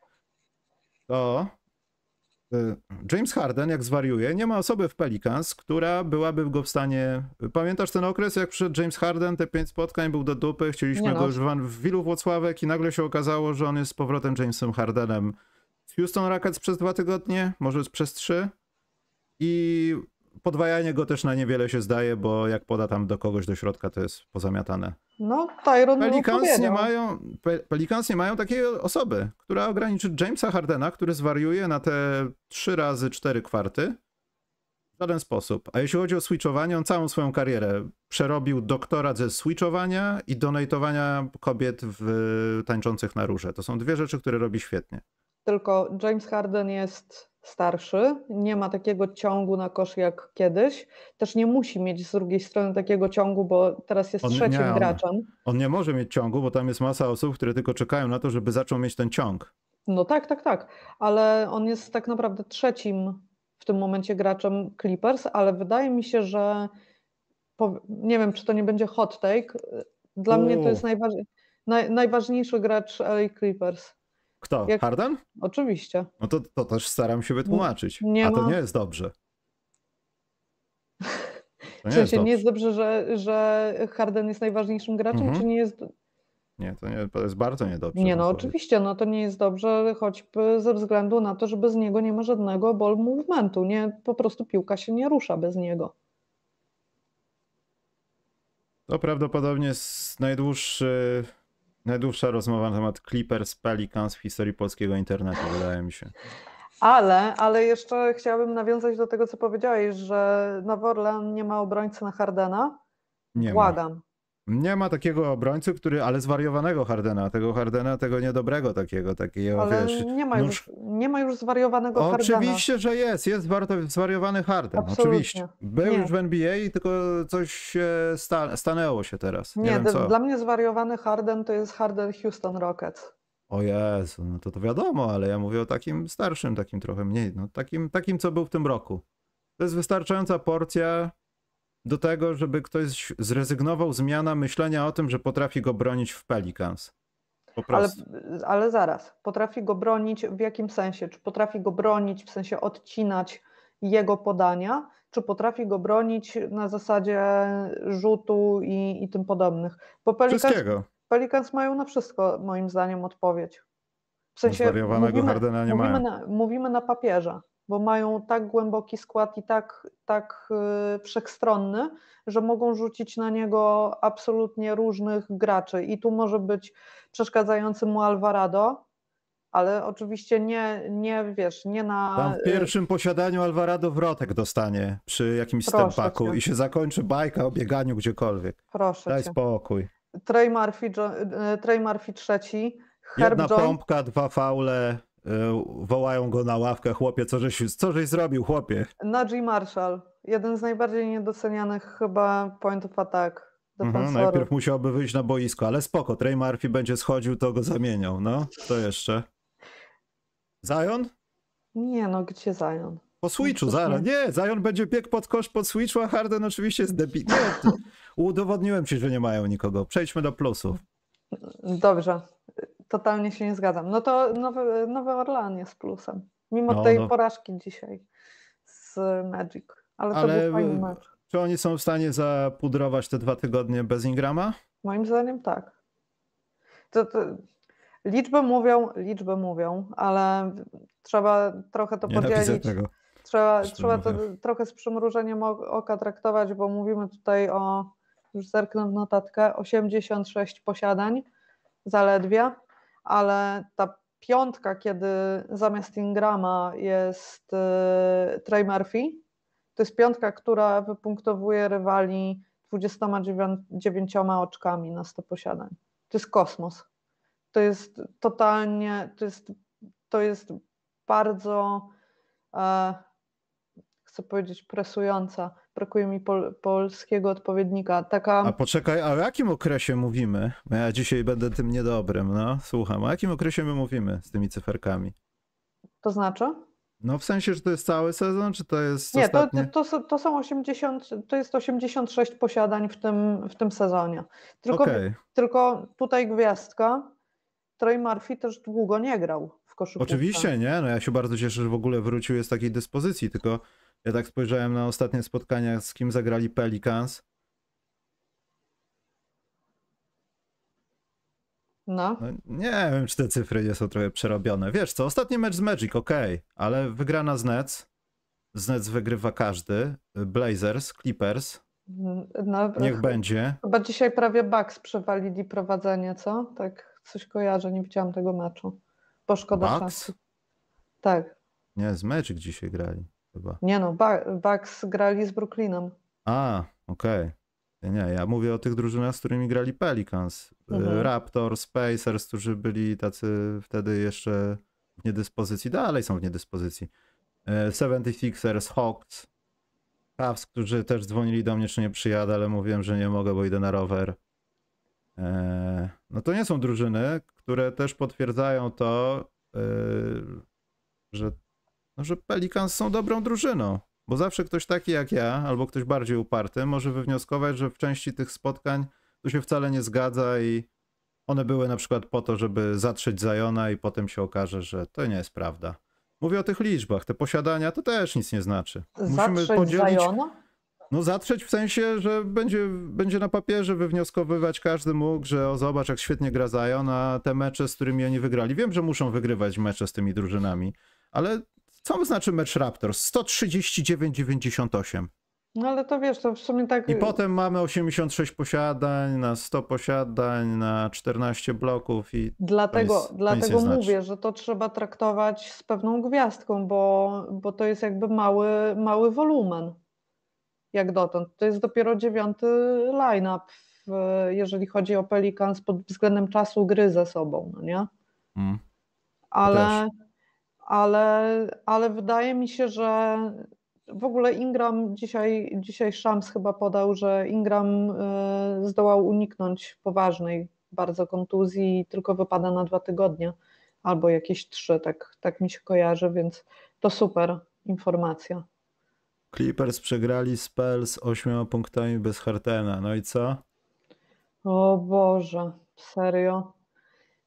To E, James Harden, jak zwariuje, nie ma osoby w Pelicans, która byłaby go w stanie. Pamiętasz ten okres, jak przyszedł James Harden, te pięć spotkań, był do dupy, chcieliśmy nie go no. już w Wilu Włocławek i nagle się okazało, że on jest z powrotem Jamesem Hardenem. Houston Rockets przez dwa tygodnie, może przez trzy. I podwajanie go też na niewiele się zdaje, bo jak poda tam do kogoś do środka, to jest pozamiatane. No, Tyron Pelicans nie mają Pelicans nie mają takiej osoby, która ograniczy Jamesa Hardena, który zwariuje na te 3 razy 4 kwarty. W żaden sposób. A jeśli chodzi o switchowanie, on całą swoją karierę przerobił doktorat ze switchowania i donatowania kobiet w tańczących na róże. To są dwie rzeczy, które robi świetnie. Tylko James Harden jest starszy, nie ma takiego ciągu na kosz jak kiedyś, też nie musi mieć z drugiej strony takiego ciągu, bo teraz jest on, trzecim nie, on, graczem. On nie może mieć ciągu, bo tam jest masa osób, które tylko czekają na to, żeby zaczął mieć ten ciąg. No tak, tak, tak, ale on jest tak naprawdę trzecim w tym momencie graczem Clippers, ale wydaje mi się, że nie wiem, czy to nie będzie hot take, dla U. mnie to jest naj, najważniejszy gracz LA Clippers. Kto? Jak... Harden? Oczywiście. No to, to też staram się wytłumaczyć. Nie A ma... to nie jest dobrze. To nie w sensie jest dobrze. nie jest dobrze, że, że Harden jest najważniejszym graczem, mhm. czy nie jest... Nie, to, nie, to jest bardzo niedobrze. Nie, no oczywiście, no to nie jest dobrze choćby ze względu na to, że bez niego nie ma żadnego ball movementu. Nie, po prostu piłka się nie rusza bez niego. To prawdopodobnie jest najdłuższy Najdłuższa rozmowa na temat Clippers Pelicans w historii polskiego internetu, wydaje mi się. Ale, ale jeszcze chciałabym nawiązać do tego, co powiedziałeś, że Noworland nie ma obrońcy na Hardena. Nie Błagam. Ma. Nie ma takiego obrońcy, który, ale zwariowanego Hardena, tego Hardena, tego niedobrego takiego, takiego, ale wiesz, Nie ma, już, nie ma już zwariowanego Hardena. Oczywiście, że jest, jest zwariowany Harden, Absolutnie. oczywiście. Był nie. już w NBA, tylko coś się sta, stanęło się teraz. Nie, nie wiem, co. dla mnie zwariowany Harden to jest Harden Houston Rockets. O Jezu, no to to wiadomo, ale ja mówię o takim starszym, takim trochę mniej, no takim, takim co był w tym roku. To jest wystarczająca porcja do tego, żeby ktoś zrezygnował zmiana myślenia o tym, że potrafi go bronić w Pelicans. Ale, ale zaraz, potrafi go bronić w jakim sensie? Czy potrafi go bronić w sensie odcinać jego podania, czy potrafi go bronić na zasadzie rzutu i, i tym podobnych? Bo Pelicans, Wszystkiego. Pelicans mają na wszystko, moim zdaniem, odpowiedź. W sensie mówimy, Hardena nie mówimy, mają. Na, mówimy na papierze bo mają tak głęboki skład i tak, tak y, wszechstronny, że mogą rzucić na niego absolutnie różnych graczy. I tu może być przeszkadzający mu Alvarado, ale oczywiście nie, nie wiesz, nie na. Tam w y, pierwszym posiadaniu Alvarado wrotek dostanie przy jakimś stempaku i się zakończy bajka o bieganiu gdziekolwiek. Proszę. Daj cię. spokój. Trey Murphy, y, Trey Murphy trzeci. Herb Jedna John... pompka, dwa faule, E, wołają go na ławkę, chłopie, co żeś, co żeś zrobił, chłopie? Najee Marshall, jeden z najbardziej niedocenianych chyba pointów of Mhm, najpierw musiałby wyjść na boisko, ale spoko, Trey Murphy będzie schodził, to go zamienią no, to jeszcze. Zion? Nie no, gdzie Zion? Po Switchu, zaraz. Nie, Zion będzie biegł pod kosz pod Switchu, a Harden oczywiście z debil. Nie, udowodniłem ci, że nie mają nikogo. Przejdźmy do plusów. Dobrze. Totalnie się nie zgadzam. No to Nowy, Nowy Orlean jest plusem. Mimo no, tej no. porażki dzisiaj z Magic. Ale, Ale to był fajny mecz. Czy oni są w stanie zapudrować te dwa tygodnie bez Ingrama? Moim zdaniem tak. To, to, liczby mówią, liczby mówią, ale trzeba trochę to podzielić. tego. Trzeba, trzeba to trochę z przymrużeniem oka traktować, bo mówimy tutaj o, już zerknę w notatkę, 86 posiadań zaledwie, ale ta piątka, kiedy zamiast Ingrama jest y, Trey Murphy, to jest piątka, która wypunktowuje rywali 29 oczkami na 100 posiadań. To jest kosmos. To jest totalnie, to jest, to jest bardzo, e, chcę powiedzieć, presująca, brakuje mi pol polskiego odpowiednika. Taka... A poczekaj, a o jakim okresie mówimy? Ja dzisiaj będę tym niedobrym, no słucham. O jakim okresie my mówimy z tymi cyferkami? To znaczy? No w sensie, że to jest cały sezon, czy to jest Nie, to, to, to są 80, to jest 86 posiadań w tym, w tym sezonie. Tylko, okay. tylko tutaj gwiazdka, Trey Murphy też długo nie grał w koszykówce. Oczywiście, nie? No ja się bardzo cieszę, że w ogóle wrócił jest takiej dyspozycji, tylko ja tak spojrzałem na ostatnie spotkania, z kim zagrali Pelicans. No. no. Nie wiem, czy te cyfry nie są trochę przerobione. Wiesz co, ostatni mecz z Magic, ok, ale wygrana z Nets. Z Nets wygrywa każdy. Blazers, Clippers. No, Niech będzie. Chyba dzisiaj prawie Bucks przewalili prowadzenie, co? Tak coś kojarzę, nie widziałam tego meczu. Bo szkoda Bucks? czasu. Tak. Nie, z Magic dzisiaj grali. Chyba. Nie no, Bucks grali z Brooklinem. A, okej. Okay. Nie, ja mówię o tych drużynach, z którymi grali Pelicans. E, mhm. Raptors, Pacers, którzy byli tacy wtedy jeszcze w niedyspozycji. Dalej są w niedyspozycji. 76ers, e, Hawks, Cavs, którzy też dzwonili do mnie, czy nie przyjadę, ale mówiłem, że nie mogę, bo idę na rower. E, no to nie są drużyny, które też potwierdzają to, że no, że Pelicans są dobrą drużyną. Bo zawsze ktoś taki jak ja, albo ktoś bardziej uparty, może wywnioskować, że w części tych spotkań to się wcale nie zgadza i one były na przykład po to, żeby zatrzeć Zajona i potem się okaże, że to nie jest prawda. Mówię o tych liczbach, te posiadania to też nic nie znaczy. Musimy zatrzeć podzielić... Zajona? No zatrzeć w sensie, że będzie, będzie na papierze wywnioskowywać każdy mógł, że o zobacz jak świetnie gra Zajona, te mecze, z którymi oni wygrali. Wiem, że muszą wygrywać mecze z tymi drużynami, ale co znaczy mecz Raptors? 139,98. No ale to wiesz, to w sumie tak. I potem mamy 86 posiadań na 100 posiadań, na 14 bloków i. Dlatego, nic, dlatego nic znaczy. mówię, znaczy. że to trzeba traktować z pewną gwiazdką, bo, bo to jest jakby mały, mały wolumen jak dotąd. To jest dopiero dziewiąty line-up, jeżeli chodzi o Pelicans pod względem czasu gry ze sobą, no nie? Mm, ale. Też ale, ale wydaje mi się, że w ogóle Ingram dzisiaj, dzisiaj Shams chyba podał, że Ingram y, zdołał uniknąć poważnej bardzo kontuzji i tylko wypada na dwa tygodnie albo jakieś trzy, tak, tak mi się kojarzy, więc to super informacja. Clippers przegrali z ośmioma punktami bez Hartena, no i co? O Boże, serio?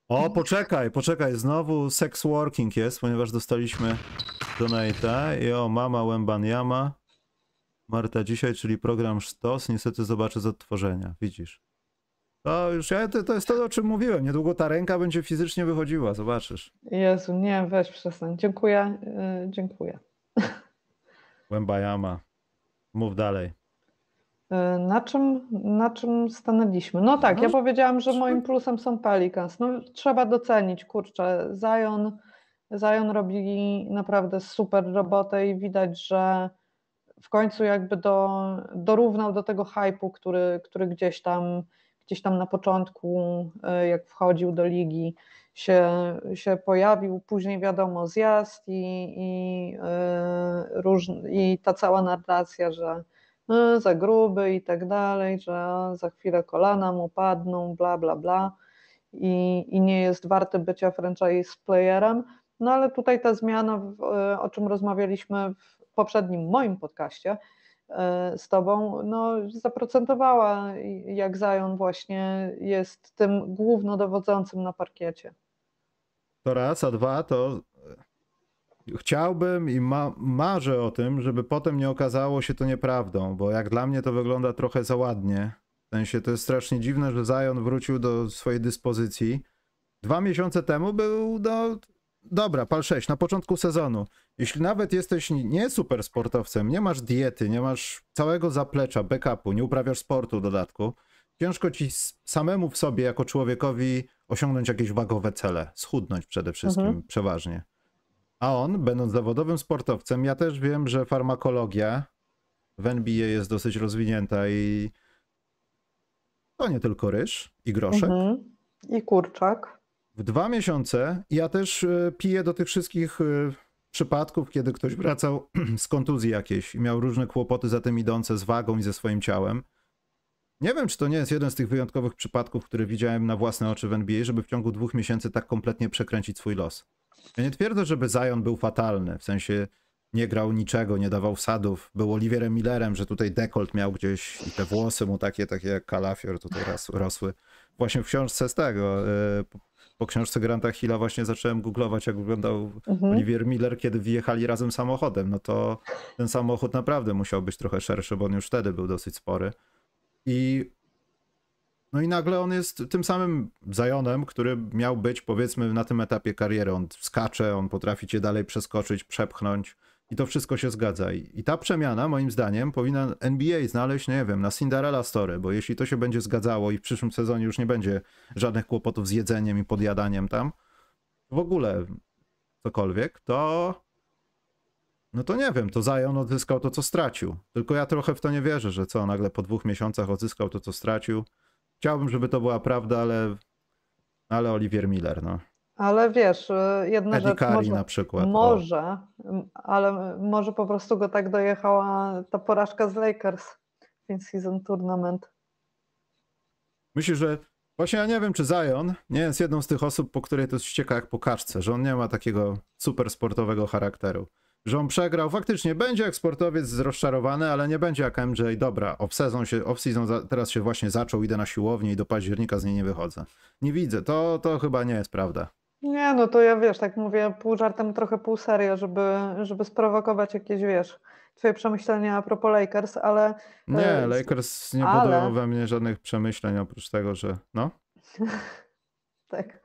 O, poczekaj, poczekaj, znowu sex working jest, ponieważ dostaliśmy donate'a i o, mama Łębaniama. Marta dzisiaj, czyli program Sztos, niestety zobaczę z odtworzenia, widzisz. To już ja, to, to jest to, o czym mówiłem. Niedługo ta ręka będzie fizycznie wychodziła, zobaczysz. Jezu, nie, weź przestań. Dziękuję, yy, dziękuję. Łębajama. Mów dalej. Y, na czym, na czym stanęliśmy? No tak, ja no, powiedziałam, że moim plusem są Pelicans. No, trzeba docenić, kurczę, Zion, Zion robi naprawdę super robotę i widać, że w końcu jakby do, dorównał do tego hypu, który, który gdzieś, tam, gdzieś tam na początku, y, jak wchodził do ligi, się, się pojawił. Później wiadomo, zjazd i, i, yy, róż, i ta cała narracja, że no, za gruby i tak dalej, że za chwilę kolana mu padną, bla, bla, bla i, i nie jest warty bycia franchise playerem. No ale tutaj ta zmiana, o czym rozmawialiśmy w poprzednim moim podcaście e, z Tobą, no zaprocentowała, jak Zion właśnie jest tym głównodowodzącym na parkiecie. To raz, a dwa to chciałbym i ma marzę o tym, żeby potem nie okazało się to nieprawdą, bo jak dla mnie to wygląda trochę za ładnie. W sensie to jest strasznie dziwne, że Zion wrócił do swojej dyspozycji. Dwa miesiące temu był do... No, dobra, pal 6, na początku sezonu. Jeśli nawet jesteś nie super sportowcem, nie masz diety, nie masz całego zaplecza, backupu, nie uprawiasz sportu w dodatku, ciężko ci samemu w sobie jako człowiekowi osiągnąć jakieś wagowe cele. Schudnąć przede wszystkim, mhm. przeważnie. A on, będąc zawodowym sportowcem, ja też wiem, że farmakologia w NBA jest dosyć rozwinięta i to nie tylko ryż i groszek. Mhm. I kurczak. W dwa miesiące ja też e, piję do tych wszystkich e, przypadków, kiedy ktoś wracał z kontuzji jakiejś i miał różne kłopoty za tym idące z wagą i ze swoim ciałem. Nie wiem, czy to nie jest jeden z tych wyjątkowych przypadków, który widziałem na własne oczy w NBA, żeby w ciągu dwóch miesięcy tak kompletnie przekręcić swój los. Ja nie twierdzę, żeby Zion był fatalny, w sensie nie grał niczego, nie dawał sadów. Był Oliwierem Millerem, że tutaj dekolt miał gdzieś i te włosy mu takie, takie jak kalafior tutaj rosły. Właśnie w książce z tego, y, po książce Granta Hilla właśnie zacząłem googlować, jak wyglądał mhm. Oliwier Miller, kiedy wyjechali razem samochodem. No to ten samochód naprawdę musiał być trochę szerszy, bo on już wtedy był dosyć spory. I no i nagle on jest tym samym Zajonem, który miał być powiedzmy na tym etapie kariery. On skacze, on potrafi cię dalej przeskoczyć, przepchnąć i to wszystko się zgadza. I, i ta przemiana moim zdaniem powinna NBA znaleźć, nie wiem, na Cinderella Story, bo jeśli to się będzie zgadzało i w przyszłym sezonie już nie będzie żadnych kłopotów z jedzeniem i podjadaniem tam, w ogóle cokolwiek, to no to nie wiem, to Zion odzyskał to, co stracił. Tylko ja trochę w to nie wierzę, że co, nagle po dwóch miesiącach odzyskał to, co stracił. Chciałbym, żeby to była prawda, ale, ale Olivier Miller, no. Ale wiesz, e, jedna Eddie rzecz Curry może, na przykład. może ale może po prostu go tak dojechała ta porażka z Lakers w season tournament. Myślę, że właśnie ja nie wiem, czy Zion nie jest jedną z tych osób, po której to ścieka jak po kaczce, że on nie ma takiego super sportowego charakteru że on przegrał. Faktycznie będzie jak sportowiec rozczarowany, ale nie będzie jak MJ. Dobra, off-season, się, off teraz się właśnie zaczął, idę na siłownię i do października z niej nie wychodzę. Nie widzę, to, to chyba nie jest prawda. Nie, no to ja wiesz, tak mówię pół żartem, trochę pół serio, żeby, żeby sprowokować jakieś, wiesz, twoje przemyślenia a propos Lakers, ale... Nie, e, Lakers nie ale... budują we mnie żadnych przemyśleń oprócz tego, że no. tak.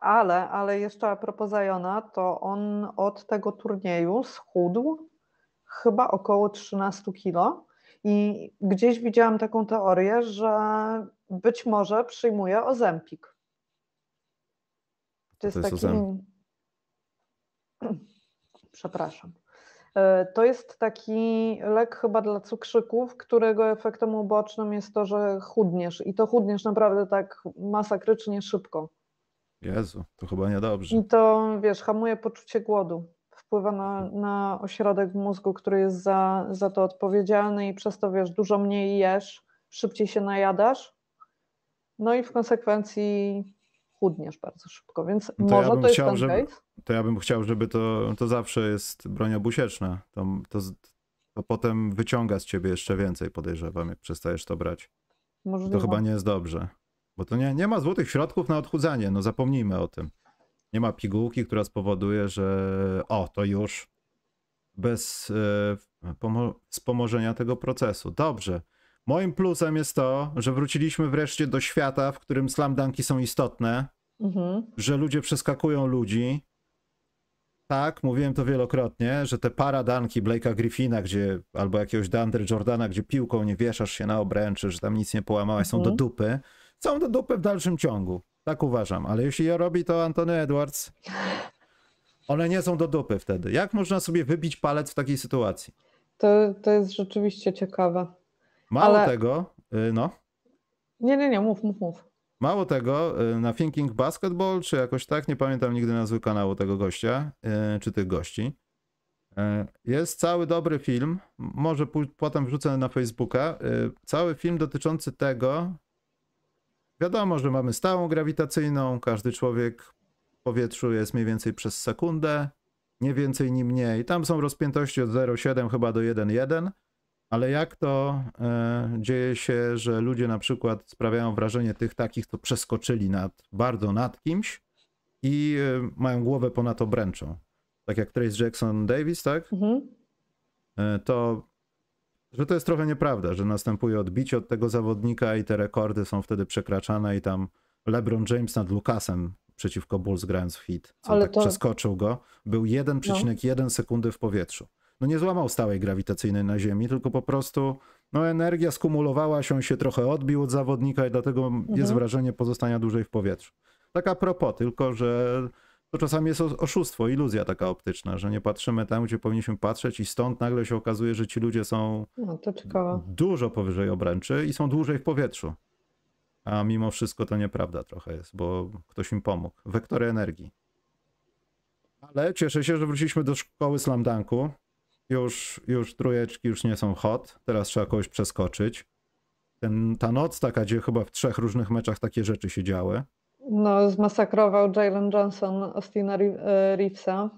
Ale, ale jeszcze a propos Zajona, to on od tego turnieju schudł chyba około 13 kilo. I gdzieś widziałam taką teorię, że być może przyjmuje ozempik. To jest, to jest taki. Przepraszam. E, to jest taki lek chyba dla cukrzyków, którego efektem ubocznym jest to, że chudniesz i to chudniesz naprawdę tak masakrycznie szybko. Jezu, to chyba niedobrze. I to, wiesz, hamuje poczucie głodu. Wpływa na, mhm. na ośrodek w mózgu, który jest za, za to odpowiedzialny i przez to, wiesz, dużo mniej jesz, szybciej się najadasz, no i w konsekwencji chudniesz bardzo szybko, więc to może ja to jest chciał, ten żeby, To ja bym chciał, żeby to, to zawsze jest broń obusieczna. To, to, to potem wyciąga z ciebie jeszcze więcej, podejrzewam, jak przestajesz to brać. Możliwe. To chyba nie jest dobrze. Bo to nie, nie ma złotych środków na odchudzanie, no zapomnijmy o tym. Nie ma pigułki, która spowoduje, że o, to już bez y, tego procesu. Dobrze. Moim plusem jest to, że wróciliśmy wreszcie do świata, w którym slamdanki są istotne, mhm. że ludzie przeskakują ludzi. Tak, mówiłem to wielokrotnie, że te paradanki Blake'a Griffina, gdzie albo jakiegoś Dandry Jordana, gdzie piłką nie wieszasz się na obręczy, że tam nic nie połamałeś, mhm. są do mhm. dupy są do dupy w dalszym ciągu. Tak uważam. Ale jeśli ja robi to Antony Edwards, one nie są do dupy wtedy. Jak można sobie wybić palec w takiej sytuacji? To, to jest rzeczywiście ciekawe. Mało Ale... tego, y, no. Nie, nie, nie, mów, mów, mów. Mało tego, y, na Thinking Basketball, czy jakoś tak, nie pamiętam nigdy nazwy kanału tego gościa, y, czy tych gości, jest cały dobry film, może potem wrzucę na Facebooka, cały film dotyczący tego, Wiadomo, że mamy stałą grawitacyjną, każdy człowiek w powietrzu jest mniej więcej przez sekundę, nie więcej, nie mniej. Tam są rozpiętości od 0,7 chyba do 1,1, ale jak to e, dzieje się, że ludzie na przykład sprawiają wrażenie tych takich, co przeskoczyli nad, bardzo nad kimś i y, mają głowę ponad obręczą. Tak jak Trace Jackson Davis, tak? Mhm. E, to że to jest trochę nieprawda, że następuje odbicie od tego zawodnika i te rekordy są wtedy przekraczane i tam LeBron James nad Lukasem przeciwko Bulls grając w hit, co Ale tak to... przeskoczył go, był 1,1 no. sekundy w powietrzu. No nie złamał stałej grawitacyjnej na Ziemi, tylko po prostu no, energia skumulowała się, on się trochę odbił od zawodnika i dlatego mhm. jest wrażenie pozostania dłużej w powietrzu. Taka propos, tylko że to czasami jest oszustwo, iluzja taka optyczna, że nie patrzymy tam, gdzie powinniśmy patrzeć i stąd nagle się okazuje, że ci ludzie są no, dużo powyżej obręczy i są dłużej w powietrzu. A mimo wszystko to nieprawda trochę jest, bo ktoś im pomógł. Wektory energii. Ale cieszę się, że wróciliśmy do szkoły slamdanku. Już, już trójeczki już nie są hot, teraz trzeba kogoś przeskoczyć. Ten, ta noc taka, gdzie chyba w trzech różnych meczach takie rzeczy się działy, no, zmasakrował Jalen Johnson Austina e, Reevesa.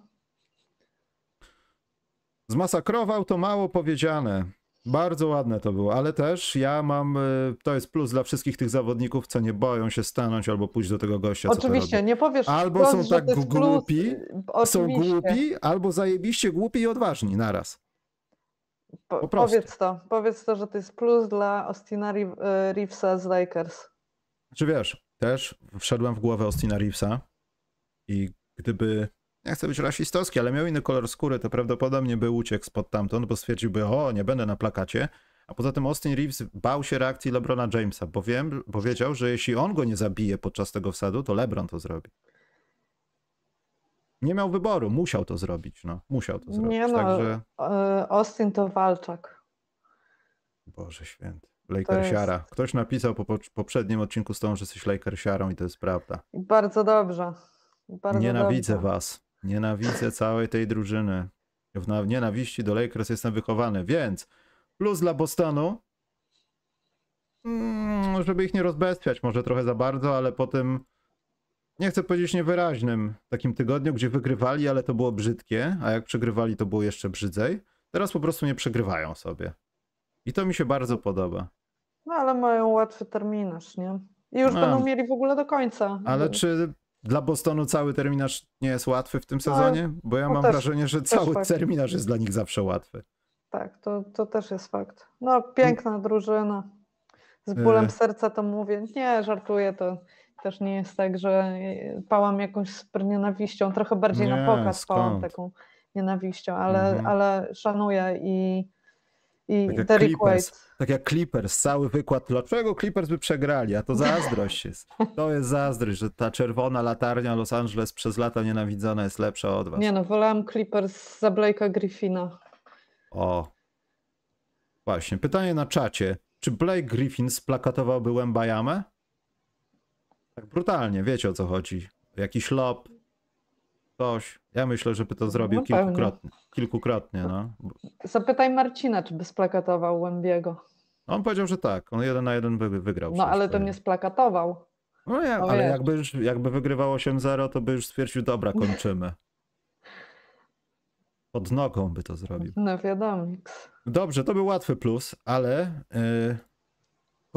Zmasakrował to mało powiedziane. Bardzo ładne to było, ale też ja mam, e, to jest plus dla wszystkich tych zawodników, co nie boją się stanąć albo pójść do tego gościa. Oczywiście, nie powiesz. Albo są tak głupi, plus, y, są głupi, albo zajebiście głupi i odważni naraz. Po, powiedz to, powiedz to, że to jest plus dla Austina e, Reevesa z Lakers. Czy wiesz, też wszedłem w głowę Austina Reevesa i gdyby, nie chcę być rasistowski, ale miał inny kolor skóry, to prawdopodobnie by uciekł spod tamtąd, bo stwierdziłby, o, nie będę na plakacie. A poza tym Austin Reeves bał się reakcji LeBrona Jamesa, bo, wiem, bo wiedział, że jeśli on go nie zabije podczas tego wsadu, to LeBron to zrobi. Nie miał wyboru, musiał to zrobić. No, musiał to zrobić. Nie no, Także... E, Austin to walczak. Boże święty. Lejkersiara. Jest... Ktoś napisał po poprzednim odcinku z tą, że jesteś lejkersiarą i to jest prawda. Bardzo dobrze. Bardzo Nienawidzę dobrze. was. Nienawidzę całej tej drużyny. W nienawiści do Lakers jestem wychowany, więc plus dla Bostonu, mm, żeby ich nie rozbestwiać może trochę za bardzo, ale po tym nie chcę powiedzieć niewyraźnym takim tygodniu, gdzie wygrywali, ale to było brzydkie, a jak przegrywali, to było jeszcze brzydzej. Teraz po prostu nie przegrywają sobie. I to mi się bardzo podoba. No ale mają łatwy terminarz, nie? I już A. będą mieli w ogóle do końca. Ale czy dla Bostonu cały terminarz nie jest łatwy w tym no, sezonie? Bo ja no mam też, wrażenie, że cały fakt. terminarz jest dla nich zawsze łatwy. Tak, to, to też jest fakt. No, piękna drużyna. Z y. bólem y serca to mówię. Nie, żartuję, to też nie jest tak, że pałam jakąś nienawiścią. Trochę bardziej nie, na pokaz skąd? pałam taką nienawiścią, ale, mhm. ale szanuję i i tak Derek Clippers, White. Tak jak Clippers, cały wykład, dlaczego Clippers by przegrali, a to zazdrość jest. To jest zazdrość, że ta czerwona latarnia Los Angeles przez lata nienawidzona jest lepsza od was. Nie no, wolałam Clippers za Blake'a Griffina. O. Właśnie, pytanie na czacie. Czy Blake Griffin splakatowałby Wembayamę? Tak brutalnie, wiecie o co chodzi. Jakiś lob, Coś. Ja myślę, żeby to no zrobił no kilkukrotnie. kilkukrotnie no. Zapytaj Marcina, czy by splakatował Łębiego. No, on powiedział, że tak. On jeden na jeden by wygrał. No ale to nie splakatował. No ja, ale jakby, już, jakby wygrywał 8-0, to by już stwierdził, dobra, kończymy. Pod nogą by to zrobił. No wiadomo. Dobrze, to był łatwy plus, ale yy,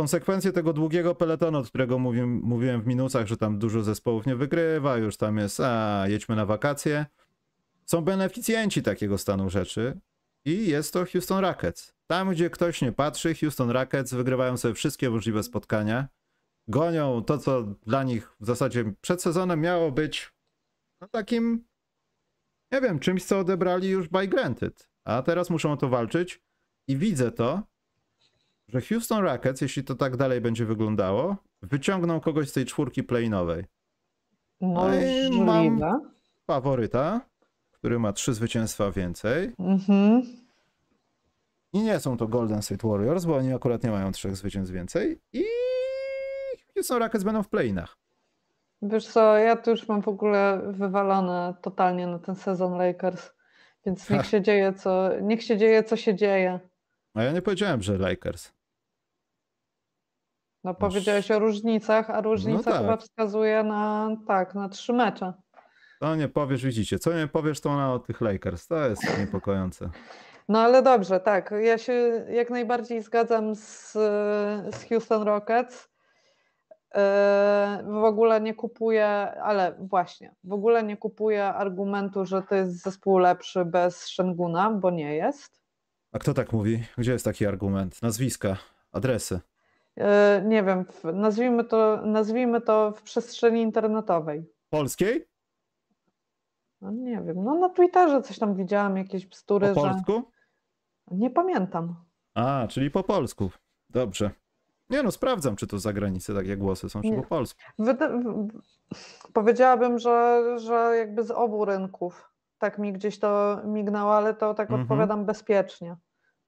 konsekwencje tego długiego peletonu, od którego mówi, mówiłem w minusach, że tam dużo zespołów nie wygrywa, już tam jest, a jedźmy na wakacje, są beneficjenci takiego stanu rzeczy i jest to Houston Rockets. Tam, gdzie ktoś nie patrzy, Houston Rockets wygrywają sobie wszystkie możliwe spotkania, gonią to, co dla nich w zasadzie przed sezonem miało być no, takim, nie wiem, czymś, co odebrali już by granted, a teraz muszą o to walczyć i widzę to, że Houston Rockets, jeśli to tak dalej będzie wyglądało, wyciągną kogoś z tej czwórki playinowej. No, i mam faworyta, który ma trzy zwycięstwa więcej. Mhm. I nie są to Golden State Warriors, bo oni akurat nie mają trzech zwycięstw więcej. I Houston Rockets będą w playinach. Wiesz co, ja tu już mam w ogóle wywalone totalnie na ten sezon Lakers, więc niech się dzieje co, niech się dzieje co się dzieje. A ja nie powiedziałem, że Lakers. No, no powiedziałeś o różnicach, a różnica no tak. chyba wskazuje na tak, na trzy mecze. Co nie powiesz, widzicie, co nie powiesz to na o tych Lakers, to jest niepokojące. No ale dobrze, tak, ja się jak najbardziej zgadzam z, z Houston Rockets. Yy, w ogóle nie kupuję, ale właśnie, w ogóle nie kupuję argumentu, że to jest zespół lepszy bez Szenguna, bo nie jest. A kto tak mówi? Gdzie jest taki argument? Nazwiska, adresy. E, nie wiem, nazwijmy to, nazwijmy to w przestrzeni internetowej. Polskiej? No nie wiem, no na Twitterze coś tam widziałam, jakieś bzdury. Po polsku? Że... Nie pamiętam. A, czyli po polsku. Dobrze. Nie no, sprawdzam, czy to za granicę takie głosy są, czy nie. po polsku. Wyda- powiedziałabym, że, że jakby z obu rynków. Tak mi gdzieś to mignęło, ale to tak mhm. odpowiadam bezpiecznie.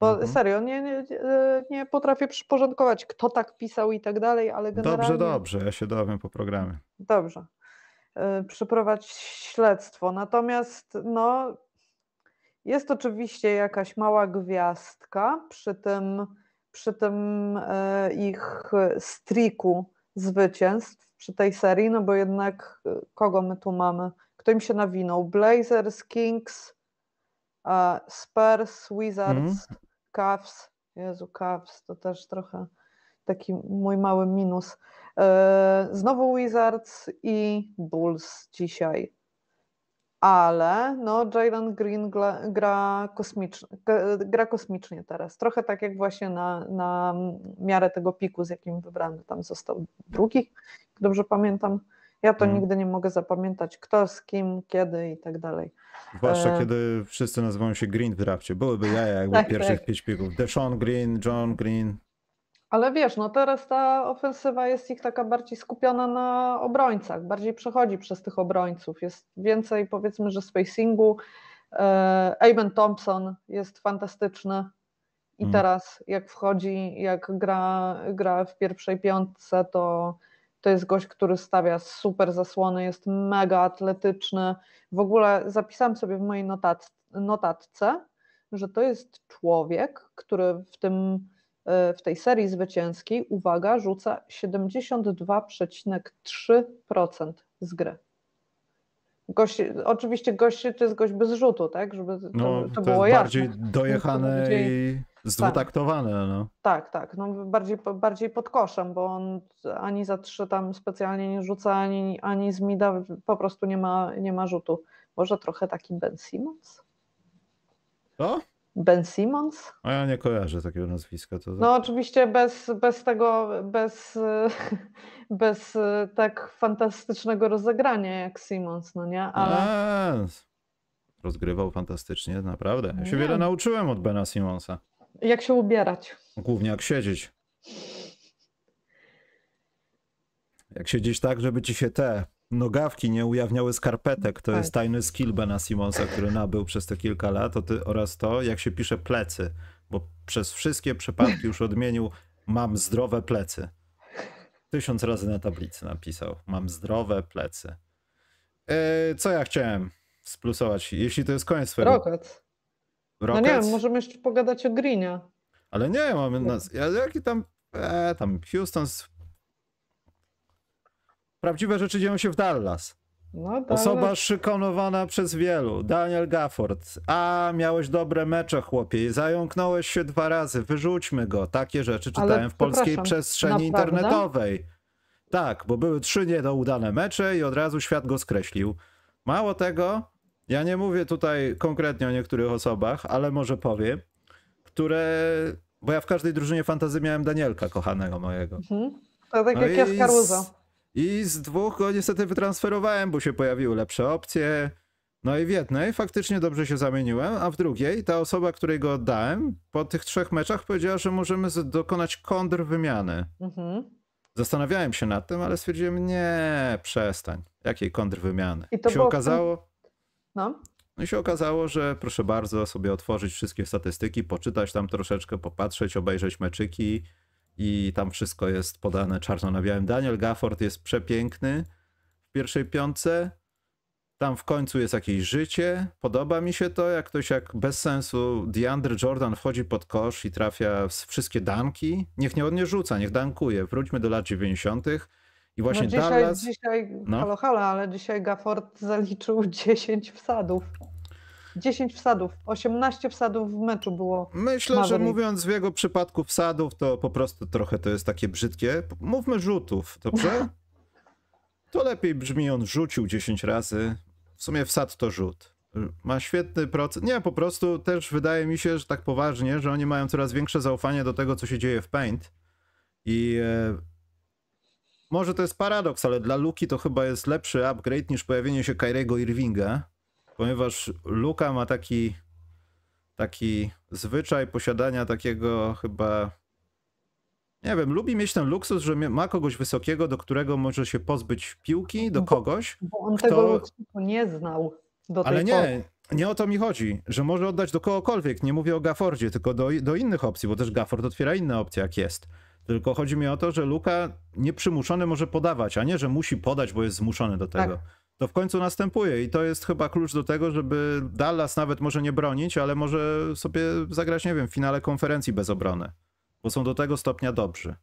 Bo mhm. serio, nie, nie, e, nie potrafię przyporządkować, kto tak pisał i tak dalej, ale generalnie... Dobrze, dobrze, ja się dowiem po programie. Dobrze. E, Przeprowadź śledztwo. Natomiast no, jest oczywiście jakaś mała gwiazdka przy tym, przy tym e, ich striku zwycięstw przy tej serii, no bo jednak kogo my tu mamy? Kto im się nawinął? Blazers, Kings, Spurs, Wizards. Mhm. Cavs, Jezu, Cavs, to też trochę taki mój mały minus. E, znowu Wizards i Bulls dzisiaj. Ale no, Jalen Green gra, gra, kosmicznie, gra kosmicznie teraz. Trochę tak jak właśnie na, na miarę tego piku, z jakim wybrany tam został drugi, dobrze pamiętam. Ja to hmm. nigdy nie mogę zapamiętać, kto z kim, kiedy i tak dalej. Zwłaszcza e... kiedy wszyscy nazywają się Green w drafcie. Byłyby jaja jakby tak, pierwszych tak. pięć pików. Deshaun Green, John Green. Ale wiesz, no teraz ta ofensywa jest ich taka bardziej skupiona na obrońcach, bardziej przechodzi przez tych obrońców. Jest więcej powiedzmy, że spacingu. E, Aben Thompson jest fantastyczny i mm. teraz jak wchodzi, jak gra, gra w pierwszej piątce, to to jest gość, który stawia super zasłony, jest mega atletyczny. W ogóle zapisałam sobie w mojej notat, notatce, że to jest człowiek, który w, tym, e, w tej serii zwycięskiej, uwaga, rzuca 72,3% z gry. Gość, oczywiście gość to jest gość bez rzutu, tak? Żeby to, no, to, to było jasne. bardziej dojechane i Zdwutaktowane, tak. no. Tak, tak. No bardziej, bardziej pod koszem, bo on ani za trzy tam specjalnie nie rzuca, ani, ani z mida po prostu nie ma, nie ma rzutu. Może trochę taki Ben Simmons? Co? Ben Simmons? A ja nie kojarzę takiego nazwiska. To... No oczywiście bez, bez tego, bez, bez e, tak fantastycznego rozegrania jak Simmons, no nie? Ale... A rozgrywał fantastycznie, naprawdę. Ja się nie. wiele nauczyłem od Bena Simonsa. Jak się ubierać? Głównie jak siedzieć. Jak siedzieć tak, żeby ci się te nogawki nie ujawniały skarpetek, to tak. jest tajny skill Bena Simonsa, który nabył przez te kilka lat, ty, oraz to, jak się pisze plecy, bo przez wszystkie przypadki już odmienił mam zdrowe plecy. Tysiąc razy na tablicy napisał mam zdrowe plecy. Yy, co ja chciałem splusować? Jeśli to jest koniec swojego... Rokot. No Rockets. No nie wiem, możemy jeszcze pogadać o Greenie. Ale nie, mamy nas. Jaki tam. E, tam Houston. Z... Prawdziwe rzeczy dzieją się w Dallas. No, Dallas. Osoba szykonowana przez wielu. Daniel Gafford. A, miałeś dobre mecze, chłopie. Zająknąłeś się dwa razy. Wyrzućmy go. Takie rzeczy czytałem Ale, w polskiej przestrzeni naprawdę? internetowej. Tak, bo były trzy niedoudane mecze i od razu świat go skreślił. Mało tego, ja nie mówię tutaj konkretnie o niektórych osobach, ale może powiem, które. Bo ja w każdej drużynie fantazy miałem Danielka, kochanego mojego. Mhm. To tak no jak ja I z dwóch go niestety wytransferowałem, bo się pojawiły lepsze opcje. No i w jednej faktycznie dobrze się zamieniłem, a w drugiej ta osoba, której go oddałem, po tych trzech meczach powiedziała, że możemy dokonać kontrwymiany. Mhm. Zastanawiałem się nad tym, ale stwierdziłem, nie, przestań, jakiej kontrwymiany. I to się okazało, no. No i się okazało, że proszę bardzo, sobie otworzyć wszystkie statystyki, poczytać tam troszeczkę, popatrzeć, obejrzeć meczyki i tam wszystko jest podane czarno na białym. Daniel Gafford jest przepiękny w pierwszej piątce. Tam w końcu jest jakieś życie. Podoba mi się to, jak ktoś jak bez sensu DeAndre Jordan wchodzi pod kosz i trafia wszystkie danki. Niech nie on nie rzuca, niech dankuje. Wróćmy do lat 90 i no właśnie no dzisiaj, Dallas... Dzisiaj, no. halo, halo, ale dzisiaj Gafford zaliczył 10 wsadów. 10 wsadów, 18 wsadów w meczu było. Myślę, Maverick. że mówiąc w jego przypadku wsadów, to po prostu trochę to jest takie brzydkie. Mówmy rzutów, dobrze? to lepiej brzmi, on rzucił 10 razy. W sumie wsad to rzut. Ma świetny proces. Nie, po prostu też wydaje mi się, że tak poważnie, że oni mają coraz większe zaufanie do tego, co się dzieje w Paint. I e, może to jest paradoks, ale dla Luki to chyba jest lepszy upgrade niż pojawienie się Kyriego Irvinga, ponieważ Luka ma taki, taki zwyczaj posiadania takiego chyba. Nie wiem, lubi mieć ten luksus, że ma kogoś wysokiego, do którego może się pozbyć piłki, do kogoś. Bo, bo on kto... tego luksusu nie znał do ale tej Ale nie, pory. nie o to mi chodzi, że może oddać do kogokolwiek. Nie mówię o Gaffordzie, tylko do, do innych opcji, bo też Gafford otwiera inne opcje, jak jest tylko chodzi mi o to, że Luka nieprzymuszony może podawać, a nie, że musi podać, bo jest zmuszony do tego. Tak. To w końcu następuje i to jest chyba klucz do tego, żeby Dallas nawet może nie bronić, ale może sobie zagrać, nie wiem, w finale konferencji bez obrony, bo są do tego stopnia dobrzy.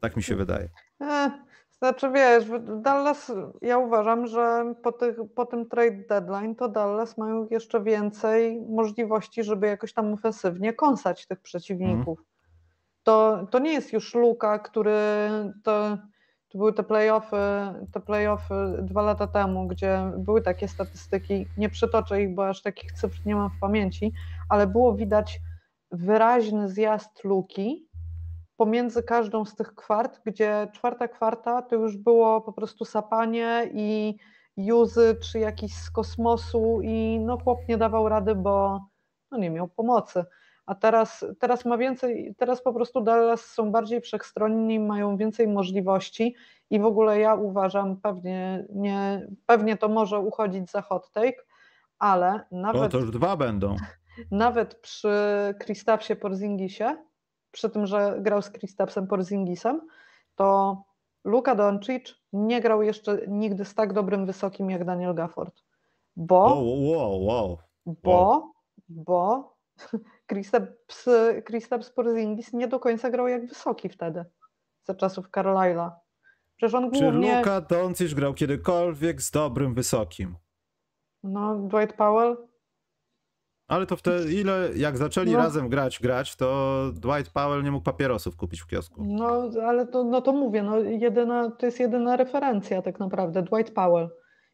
Tak mi się wydaje. Eh, znaczy wiesz, Dallas, ja uważam, że po, tych, po tym trade deadline to Dallas mają jeszcze więcej możliwości, żeby jakoś tam ofensywnie kąsać tych przeciwników. Mm to, to nie jest już Luka, który to, to były te playoffy, te playoffy dwa lata temu, gdzie były takie statystyki, nie przytoczę ich, bo aż takich cyfr nie mam w pamięci, ale było widać wyraźny zjazd Luki pomiędzy każdą z tych kwart, gdzie czwarta kwarta to już było po prostu sapanie i Juzy czy jakiś z kosmosu i no chłop nie dawał rady, bo no nie miał pomocy a teraz, teraz ma więcej, teraz po prostu Dallas są bardziej wszechstronni, mają więcej możliwości i w ogóle ja uważam, pewnie, nie, pewnie to może uchodzić za hot take, ale no nawet... No to już dwa będą. Nawet przy Kristapsie Porzingisie, przy tym, że grał z Kristapsem Porzingisem, to Luka Doncic nie grał jeszcze nigdy z tak dobrym wysokim jak Daniel Gafford. Bo... Wow, wow, wow. Bo, bo Kristaps, z Porzingis nie do końca grał jak wysoki wtedy, za czasów Carlisle'a. Przecież on głównie... Czy Luka Doncic grał kiedykolwiek z dobrym wysokim? No, Dwight Powell? Ale to wtedy, ile, jak zaczęli no. razem grać, grać, to Dwight Powell nie mógł papierosów kupić w kiosku. No, ale to, no to mówię, no jedyna, to jest jedyna referencja tak naprawdę, Dwight Powell.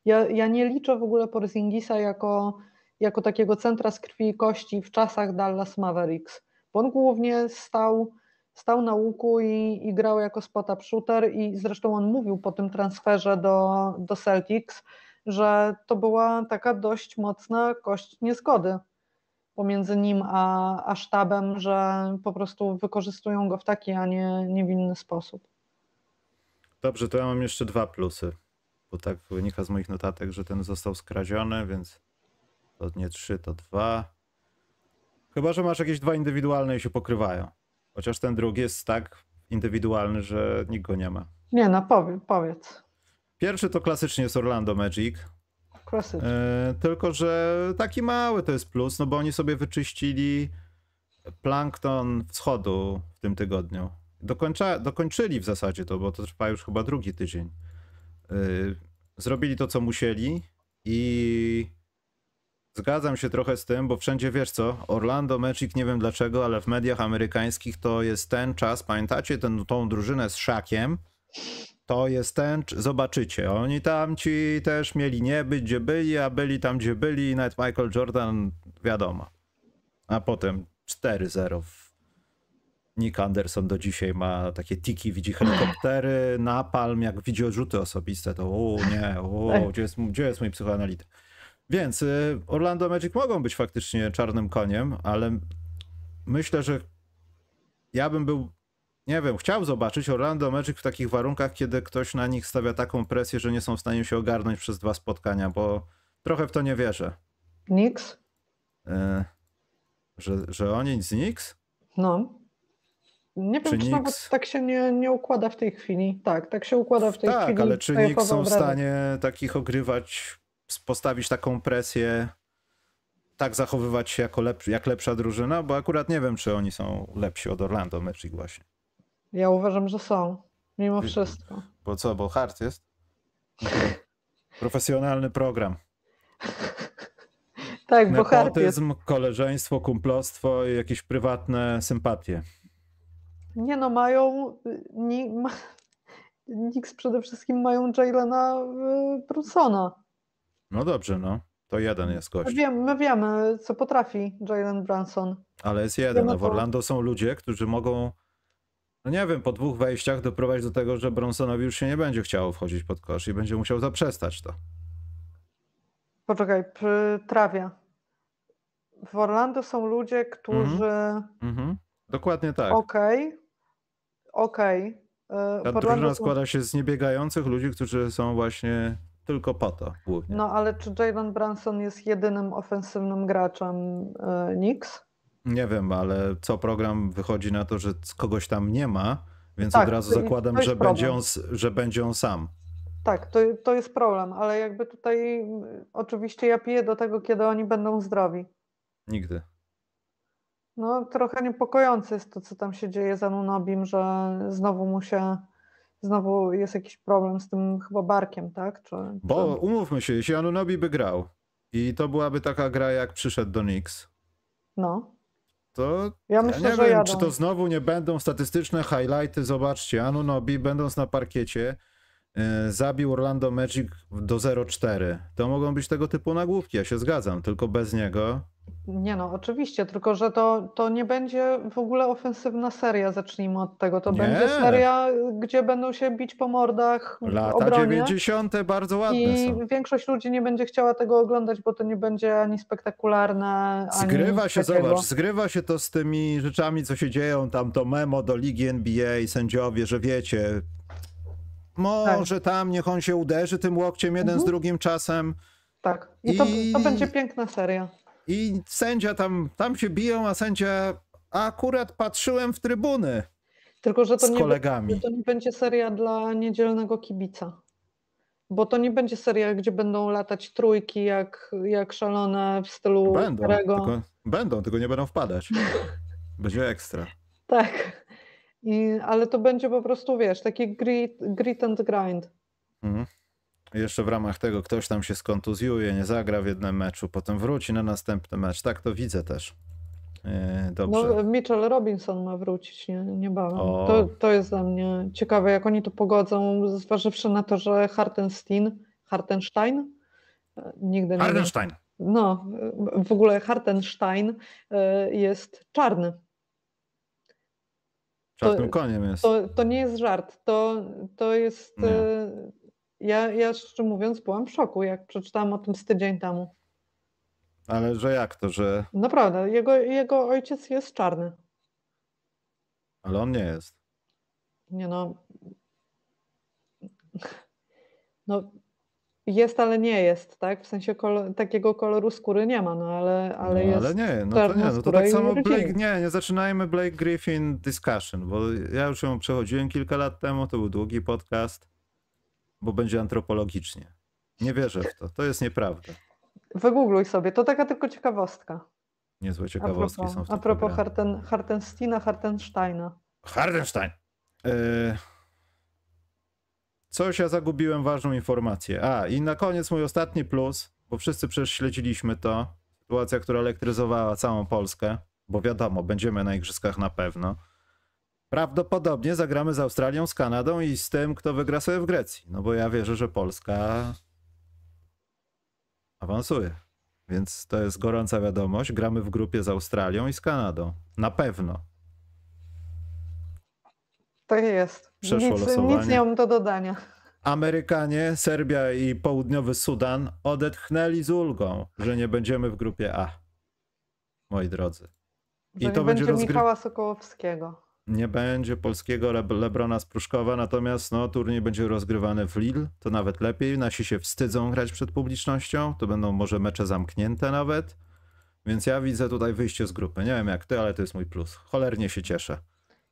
Ja, ja nie liczę w ogóle Porzingisa jako jako takiego centra z krwi i kości w czasach Dallas Mavericks, bo on głównie stał, stał na łuku i, i grał jako spot-up shooter i zresztą on mówił po tym transferze do, do Celtics, że to była taka dość mocna kość niezgody pomiędzy nim a, a sztabem, że po prostu wykorzystują go w taki, a nie, nie inny sposób. Dobrze, to ja mam jeszcze dwa plusy, bo tak wynika z moich notatek, że ten został skradziony, więc to nie trzy, to dwa. Chyba, że masz jakieś dwa indywidualne i się pokrywają. Chociaż ten drugi jest tak indywidualny, że nikt go nie ma. Nie, no powie, powiedz. Pierwszy to klasycznie jest Orlando Magic. Klasycznie. tylko, że taki mały to jest plus, no bo oni sobie wyczyścili plankton wschodu w tym tygodniu. Dokończa, dokończyli w zasadzie to, bo to trwa już chyba drugi tydzień. E, zrobili to, co musieli i Zgadzam się trochę z tym, bo wszędzie wiesz co, Orlando Magic, nie wiem dlaczego, ale w mediach amerykańskich to jest ten czas, pamiętacie ten, tą drużynę z Szakiem? To jest ten, zobaczycie, oni tam ci też mieli nie być gdzie byli, a byli tam gdzie byli i nawet Michael Jordan, wiadomo. A potem 4-0 Nick Anderson do dzisiaj ma takie tiki, widzi helikoptery, napalm, jak widzi odrzuty osobiste, to o nie, o, gdzie jest, gdzie jest mój psychoanalityk? Więc y, Orlando Magic mogą być faktycznie czarnym koniem, ale myślę, że ja bym był, nie wiem, chciał zobaczyć Orlando Magic w takich warunkach, kiedy ktoś na nich stawia taką presję, że nie są w stanie się ogarnąć przez dwa spotkania, bo trochę w to nie wierzę. Nix? Y że, że oni z Nix? No. Nie wiem, czy, nawet tak się nie, nie układa w tej chwili. Tak, tak się układa w tej tak, chwili. Tak, ale czy Nix są w stanie takich ogrywać postawić taką presję, tak zachowywać się jako lep jak lepsza drużyna, bo akurat nie wiem, czy oni są lepsi od Orlando Magic właśnie. Ja uważam, że są. Mimo wszystko. Bo co, bo hard jest? Profesjonalny program. tak, bo hard jest. koleżeństwo, kumplostwo i jakieś prywatne sympatie. Nie no, mają... Ni, ma, przede wszystkim mają Jaylena y, Brunsona. No dobrze, no. To jeden jest gość. My wiemy, my wiemy co potrafi Jalen Branson. Ale jest jeden. Wiemy, no, w Orlando są ludzie, którzy mogą, no nie wiem, po dwóch wejściach doprowadzić do tego, że Brunsonowi już się nie będzie chciało wchodzić pod kosz i będzie musiał zaprzestać to. Poczekaj, trawia. W Orlando są ludzie, którzy. Mhm. Mhm. Dokładnie tak. Okej. Okay. Okej. Okay. Ta drużyna składa się z niebiegających ludzi, którzy są właśnie tylko to głównie. No ale czy Jaden Branson jest jedynym ofensywnym graczem yy, Knicks? Nie wiem, ale co program wychodzi na to, że kogoś tam nie ma, więc tak, od razu zakładam, że będzie, on, że będzie on sam. Tak, to, to jest problem, ale jakby tutaj oczywiście ja piję do tego, kiedy oni będą zdrowi. Nigdy. No trochę niepokojące jest to, co tam się dzieje z Anunobim, że znowu mu się znowu jest jakiś problem z tym chyba barkiem, tak? Czy, Bo czy... umówmy się, jeśli Anunobi by grał i to byłaby taka gra jak przyszedł do Nix. No. To ja, myślę, ja nie wiem, jadą. czy to znowu nie będą statystyczne highlighty. Zobaczcie, Anunobi będąc na parkiecie E, zabił Orlando Magic do 0-4. To mogą być tego typu nagłówki, ja się zgadzam, tylko bez niego. Nie no, oczywiście, tylko że to, to nie będzie w ogóle ofensywna seria, zacznijmy od tego. To nie. będzie seria, gdzie będą się bić po mordach. Lata obronie, 90. bardzo ładne. I są. większość ludzi nie będzie chciała tego oglądać, bo to nie będzie ani spektakularne. Zgrywa ani się, takiego. zobacz, zgrywa się to z tymi rzeczami, co się dzieją. Tam to memo do ligi NBA, sędziowie, że wiecie, może tak. tam niech on się uderzy tym łokciem jeden mhm. z drugim czasem. Tak. I, I... To, to, będzie piękna seria. I sędzia tam, tam się biją, a sędzia. A akurat patrzyłem w trybuny. Tylko, że to, z nie, kolegami. to nie będzie seria dla niedzielnego kibica. Bo to nie będzie seria, gdzie będą latać trójki jak, jak szalone w stylu. Będą, starego. tylko, będą, tylko nie będą wpadać. Będzie ekstra. Tak. I, ale to będzie po prostu, wiesz, taki grit, grit and grind. Mhm. Jeszcze w ramach tego ktoś tam się skontuzjuje, nie zagra w jednym meczu, potem wróci na następny mecz. Tak to widzę też. E, dobrze. No, Mitchell Robinson ma wrócić nie, niebawem. To, to jest dla mnie ciekawe, jak oni to pogodzą, zważywszy na to, że Hartenstein, Hartenstein, e, nigdy nie Hartenstein. Nie, no, w ogóle Hartenstein e, jest czarny. Czarnym to, koniem jest. To, to, nie jest żart. To, to jest. Y, ja, ja szczerze mówiąc byłam w szoku, jak przeczytałam o tym z tydzień temu. Ale że jak to, że. Naprawdę, jego, jego ojciec jest czarny. Ale on nie jest. Nie no. No, jest, ale nie jest, tak? W sensie kolor, takiego koloru skóry nie ma, no ale, ale no, jest. Ale nie, no to nie, no to tak samo Blake, nie, nie zaczynajmy Blake Griffin discussion, bo ja już ją przechodziłem kilka lat temu, to był długi podcast, bo będzie antropologicznie. Nie wierzę w to, to jest nieprawda. Wygoogluj sobie, to taka tylko ciekawostka. Niezłe ciekawostki propos, są w tym A propos Harten, Hartensteina, Hartensteina. Hartenstein! Hartenstein. Coś ja zagubiłem ważną informację. A, i na koniec mój ostatni plus, bo wszyscy przecież śledziliśmy to. Sytuacja, która elektryzowała całą Polskę, bo wiadomo, będziemy na igrzyskach na pewno. Prawdopodobnie zagramy z Australią, z Kanadą i z tym, kto wygra sobie w Grecji. No bo ja wierzę, że Polska awansuje. Więc to jest gorąca wiadomość. Gramy w grupie z Australią i z Kanadą. Na pewno. Tak jest. Przeszło nic, losowanie. Nic nie mam do dodania. Amerykanie, Serbia i Południowy Sudan odetchnęli z ulgą, że nie będziemy w grupie A. Moi drodzy. I że to nie będzie rozgry... Michała Sokołowskiego. Nie będzie polskiego Le Lebrona Spruszkowa, natomiast no, turniej będzie rozgrywany w Lille, to nawet lepiej. Nasi się wstydzą grać przed publicznością, to będą może mecze zamknięte nawet. Więc ja widzę tutaj wyjście z grupy. Nie wiem jak ty, ale to jest mój plus. Cholernie się cieszę.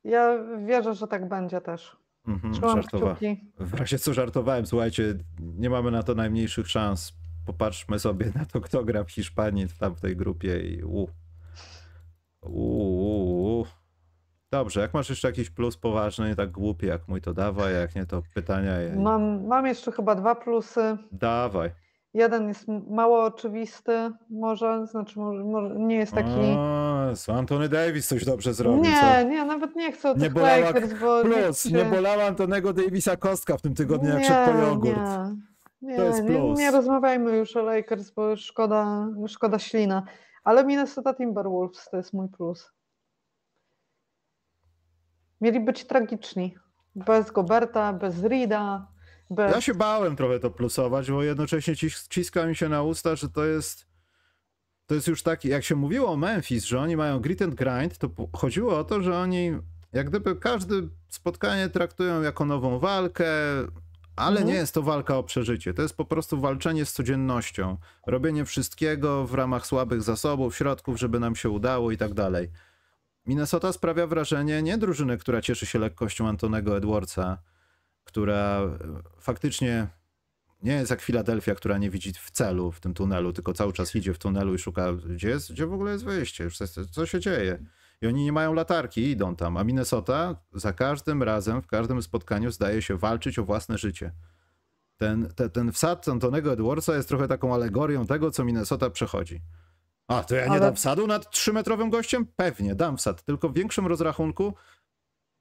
Ja wierzę, że tak będzie też. Mhm, żartowa. W razie co żartowałem, słuchajcie, nie mamy na to najmniejszych szans. Popatrzmy sobie na to, kto gra w Hiszpanii w tamtej grupie i u. Uuu. Dobrze, jak masz jeszcze jakiś plus poważny, nie tak głupi jak mój, to dawaj, jak nie, to pytania. Mam, mam jeszcze chyba dwa plusy. Dawaj. Jeden jest mało oczywisty, może, znaczy może, nie jest taki. O, Antony Davis coś dobrze zrobił. Nie, co? nie, nawet nie chcę o nie bolałam bolała... Lakers, bo plus, nie, nie bolała Antonego Davisa kostka w tym tygodniu, jak przed po jogurt. Nie, nie, nie, nie, rozmawiajmy już o Lakers, bo szkoda, szkoda ślina. Ale Minnesota Timberwolves to jest mój plus. Mieli być tragiczni. Bez Goberta, bez Rida, by... Ja się bałem trochę to plusować, bo jednocześnie ciska mi się na usta, że to jest. To jest już taki, jak się mówiło o Memphis, że oni mają grit and grind, to chodziło o to, że oni jak gdyby każde spotkanie traktują jako nową walkę, ale mhm. nie jest to walka o przeżycie. To jest po prostu walczenie z codziennością, robienie wszystkiego w ramach słabych zasobów, środków, żeby nam się udało i tak dalej. Minnesota sprawia wrażenie nie drużyny, która cieszy się lekkością Antonego Edwardsa, która e, faktycznie nie jest jak Filadelfia, która nie widzi w celu w tym tunelu, tylko cały czas idzie w tunelu i szuka, gdzie, jest, gdzie w ogóle jest wyjście, co się dzieje. I oni nie mają latarki i idą tam. A Minnesota za każdym razem, w każdym spotkaniu zdaje się walczyć o własne życie. Ten, te, ten wsad Antonego Edwardsa jest trochę taką alegorią tego, co Minnesota przechodzi. A, to ja nie Ale... dam wsadu nad trzymetrowym gościem? Pewnie, dam wsad. Tylko w większym rozrachunku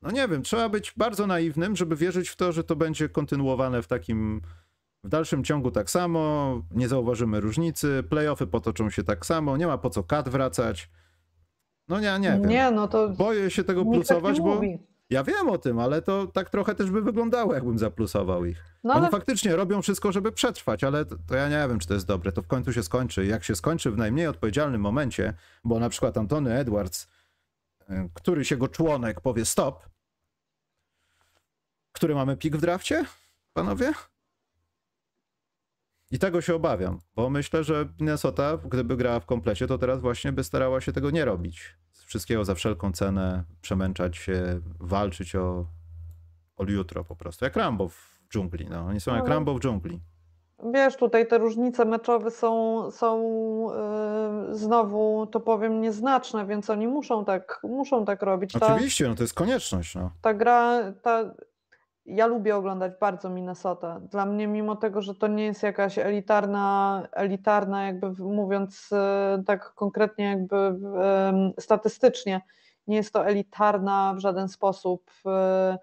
no nie wiem, trzeba być bardzo naiwnym, żeby wierzyć w to, że to będzie kontynuowane w takim w dalszym ciągu tak samo, nie zauważymy różnicy, playoffy potoczą się tak samo, nie ma po co kat wracać. No nie, nie wiem. Nie, no to Boję się tego tak plusować, tak bo mówi. ja wiem o tym, ale to tak trochę też by wyglądało, jakbym zaplusował ich. No ale... Oni faktycznie robią wszystko, żeby przetrwać, ale to, to ja nie wiem, czy to jest dobre. To w końcu się skończy. Jak się skończy w najmniej odpowiedzialnym momencie, bo na przykład Antony Edwards Y, któryś jego członek powie stop. Który mamy pik w drafcie, panowie? I tego się obawiam, bo myślę, że Minnesota, gdyby grała w komplecie, to teraz właśnie by starała się tego nie robić. Z wszystkiego za wszelką cenę przemęczać się, walczyć o, o jutro po prostu. Jak Rambo w dżungli. No. Oni są jak Rambo w dżungli. Wiesz, tutaj te różnice meczowe są, są yy, znowu, to powiem, nieznaczne, więc oni muszą tak, muszą tak robić. Ta, Oczywiście, no to jest konieczność. No. Ta gra, ta, ja lubię oglądać bardzo Minnesota. Dla mnie, mimo tego, że to nie jest jakaś elitarna, elitarna jakby mówiąc yy, tak konkretnie jakby yy, statystycznie, nie jest to elitarna w żaden sposób, y,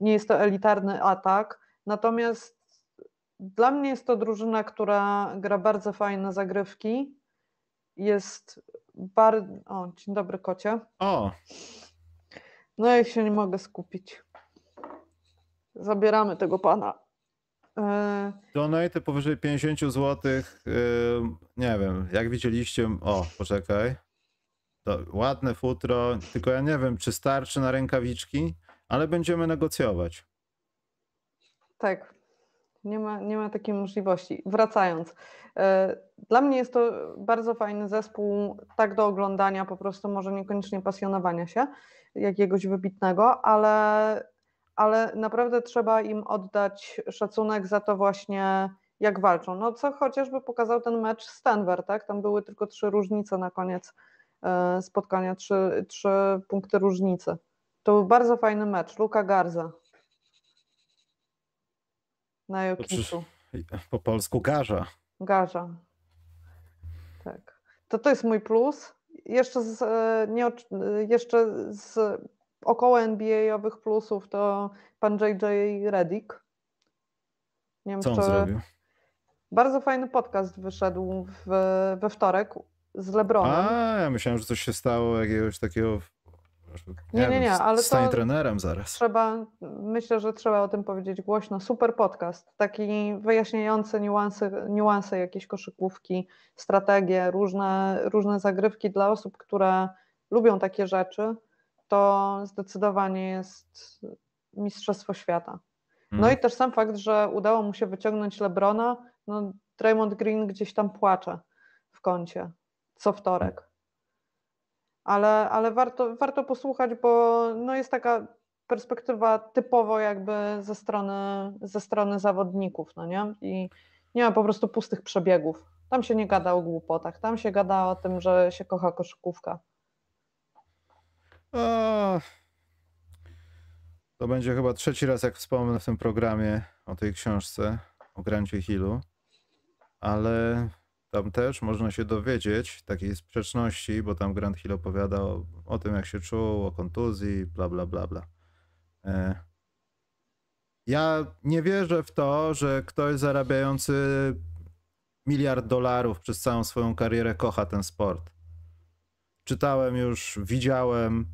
nie jest to elitarny atak, natomiast dla mnie jest to drużyna, która gra bardzo fajne zagrywki. Jest bardzo. O, dzień dobry, kocie. O. No, ja się nie mogę skupić. Zabieramy tego pana. E, Donate powyżej 50 zł. Y, nie wiem, jak widzieliście. O, poczekaj. To ładne futro, tylko ja nie wiem, czy starczy na rękawiczki, ale będziemy negocjować. Tak nie ma, nie ma takiej możliwości. Wracając, e, dla mnie jest to bardzo fajny zespół, tak do oglądania, po prostu może niekoniecznie pasjonowania się jakiegoś wybitnego, ale, ale naprawdę trzeba im oddać szacunek za to właśnie, jak walczą. No co chociażby pokazał ten mecz z Denver, tak? Tam były tylko trzy różnice na koniec e, spotkania, trzy, trzy punkty różnicy. To był bardzo fajny mecz. Luka Garza, na Jokicu. Po polsku garza. Garza. Tak. To to jest mój plus. Jeszcze z, e, nie, jeszcze z około NBA-owych plusów to pan JJ Reddick. Nie wiem, Co on zrobił? Bardzo fajny podcast wyszedł w, we wtorek z Lebronem. A, ja myślałem, że coś się stało, jakiegoś takiego nie, nie, nie, ale to trenerem zaraz. Trzeba, myślę, że trzeba o tym powiedzieć głośno. Super podcast, taki wyjaśniający niuanse, niuanse jakieś koszykówki, strategie, różne, różne zagrywki dla osób, które lubią takie rzeczy, to zdecydowanie jest mistrzostwo świata. No i mhm. też sam fakt, że udało mu się wyciągnąć Lebrona, no Draymond Green gdzieś tam płacze w kącie co wtorek ale, ale warto, warto posłuchać, bo no jest taka perspektywa typowo jakby ze strony, ze strony zawodników, no nie? I nie ma po prostu pustych przebiegów. Tam się nie gada o głupotach, tam się gada o tym, że się kocha koszykówka. O, to będzie chyba trzeci raz, jak wspomnę w tym programie o tej książce, o Grancie Hillu, ale tam też można się dowiedzieć takiej sprzeczności, bo tam Grant Hill opowiada o, o tym, jak się czuł, o kontuzji, bla, bla, bla, bla. E, ja nie wierzę w to, że ktoś zarabiający miliard dolarów przez całą swoją karierę kocha ten sport. Czytałem już, widziałem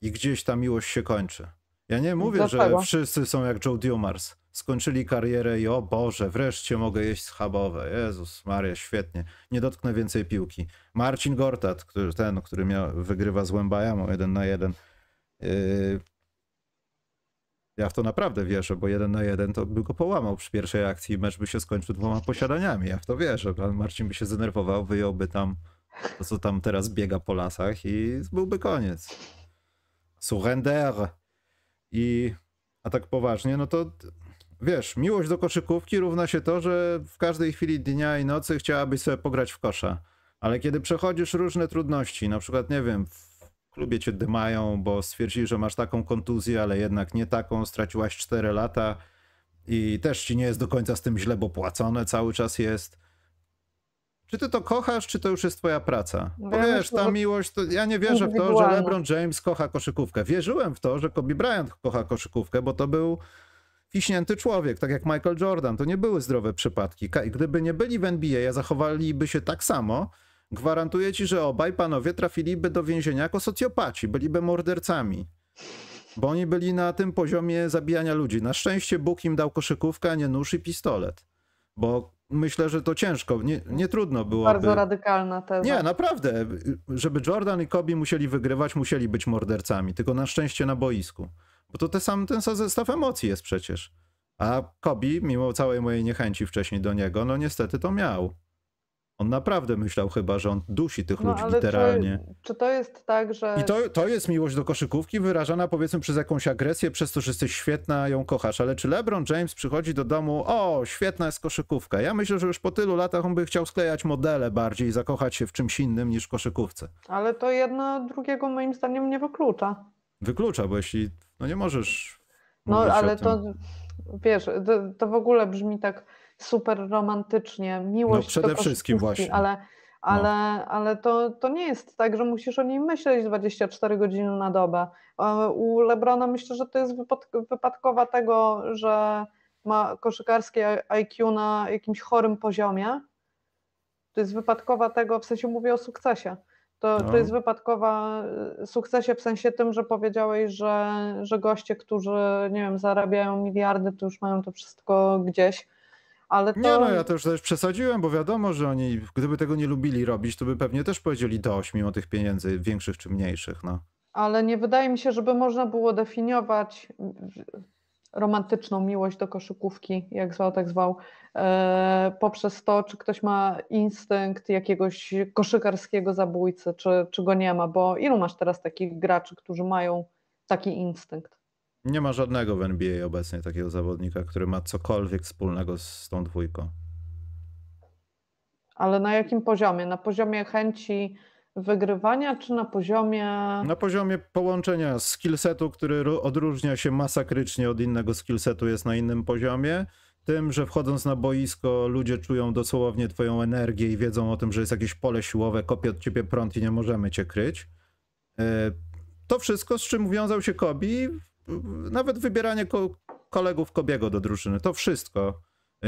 i gdzieś ta miłość się kończy. Ja nie mówię, Dlaczego? że wszyscy są jak Joe Dumars, skończyli karierę i o Boże, wreszcie mogę jeść schabowe. Jezus Maria, świetnie. Nie dotknę więcej piłki. Marcin Gortat, który, ten, który miał, wygrywa z Łębajamą jeden na jeden. Yy, ja w to naprawdę wierzę, bo jeden na jeden to by go połamał przy pierwszej akcji i mecz by się skończył dwoma posiadaniami. Ja w to wierzę. Pan Marcin by się zdenerwował, wyjąłby tam to, co tam teraz biega po lasach i byłby koniec. Surrender. I a tak poważnie, no to wiesz, miłość do koszykówki równa się to, że w każdej chwili dnia i nocy chciałabyś sobie pograć w kosza. Ale kiedy przechodzisz różne trudności, na przykład, nie wiem, w klubie cię dymają, bo stwierdzili, że masz taką kontuzję, ale jednak nie taką, straciłaś 4 lata i też ci nie jest do końca z tym źle, bo płacone cały czas jest. Czy ty to kochasz, czy to już jest twoja praca? No bo wiesz, ta miłość, to, ja nie wierzę w to, że LeBron James kocha koszykówkę. Wierzyłem w to, że Kobe Bryant kocha koszykówkę, bo to był kiśnięty człowiek, tak jak Michael Jordan. To nie były zdrowe przypadki. Gdyby nie byli w NBA, a zachowaliby się tak samo, gwarantuję ci, że obaj panowie trafiliby do więzienia jako socjopaci, byliby mordercami. Bo oni byli na tym poziomie zabijania ludzi. Na szczęście Bóg im dał koszykówkę, a nie nóż i pistolet. Bo myślę, że to ciężko, nie, nie trudno było. Bardzo radykalna teza. Nie, naprawdę. Żeby Jordan i Kobe musieli wygrywać, musieli być mordercami, tylko na szczęście na boisku. Bo to te sam, ten sam zestaw emocji jest przecież. A Kobi, mimo całej mojej niechęci wcześniej do niego, no niestety to miał. On naprawdę myślał chyba, że on dusi tych no, ludzi literalnie. Czy, czy, to jest tak, że. I to, to jest miłość do koszykówki wyrażana powiedzmy przez jakąś agresję, przez to, że jesteś świetna, ją kochasz. Ale czy LeBron James przychodzi do domu, o, świetna jest koszykówka. Ja myślę, że już po tylu latach on by chciał sklejać modele bardziej i zakochać się w czymś innym niż w koszykówce. Ale to jedno drugiego moim zdaniem nie wyklucza wyklucza, bo jeśli no nie możesz. No ale to wiesz, to, to, w ogóle brzmi tak super romantycznie. Miłość. No, przede wszystkim właśnie. Ale, no. ale, no. ale to, to nie jest tak, że musisz o niej myśleć 24 godziny na dobę. U Lebrona myślę, że to jest wypadkowa tego, że ma koszykarskie IQ na jakimś chorym poziomie. To jest wypadkowa tego, w sensie mówię o sukcesie to, no. to jest wypadkowa y, sukcesie w sensie tym, że powiedziałeś, że, że goście, którzy nie wiem, zarabiają miliardy, to już mają to wszystko gdzieś. To... Nie no, ja to już też przesadziłem, bo wiadomo, że oni, gdyby tego nie lubili robić, to by pewnie też powiedzieli dość, mimo tych pieniędzy większych czy mniejszych, no. Ale nie wydaje mi się, żeby można było definiować romantyczną miłość do koszykówki, jak zwał, tak zwał, e, poprzez to, czy ktoś ma instynkt jakiegoś koszykarskiego zabójcy, czy, czy go nie ma, bo ilu masz teraz takich graczy, którzy mają taki instynkt? Nie ma żadnego w NBA obecnie takiego zawodnika, który ma cokolwiek wspólnego z tą dwójką. Ale na jakim poziomie? Na poziomie chęci wygrywania, czy na poziomie. Na poziomie połączenia skillsetu, który odróżnia się masakrycznie od innego skillsetu, jest na innym poziomie. Tym, że wchodząc na boisko, ludzie czują dosłownie Twoją energię i wiedzą o tym, że jest jakieś pole siłowe, kopie od ciebie prąd i nie możemy cię kryć. E, to wszystko, z czym wiązał się Kobi, nawet wybieranie kolegów Kobiego do drużyny, to wszystko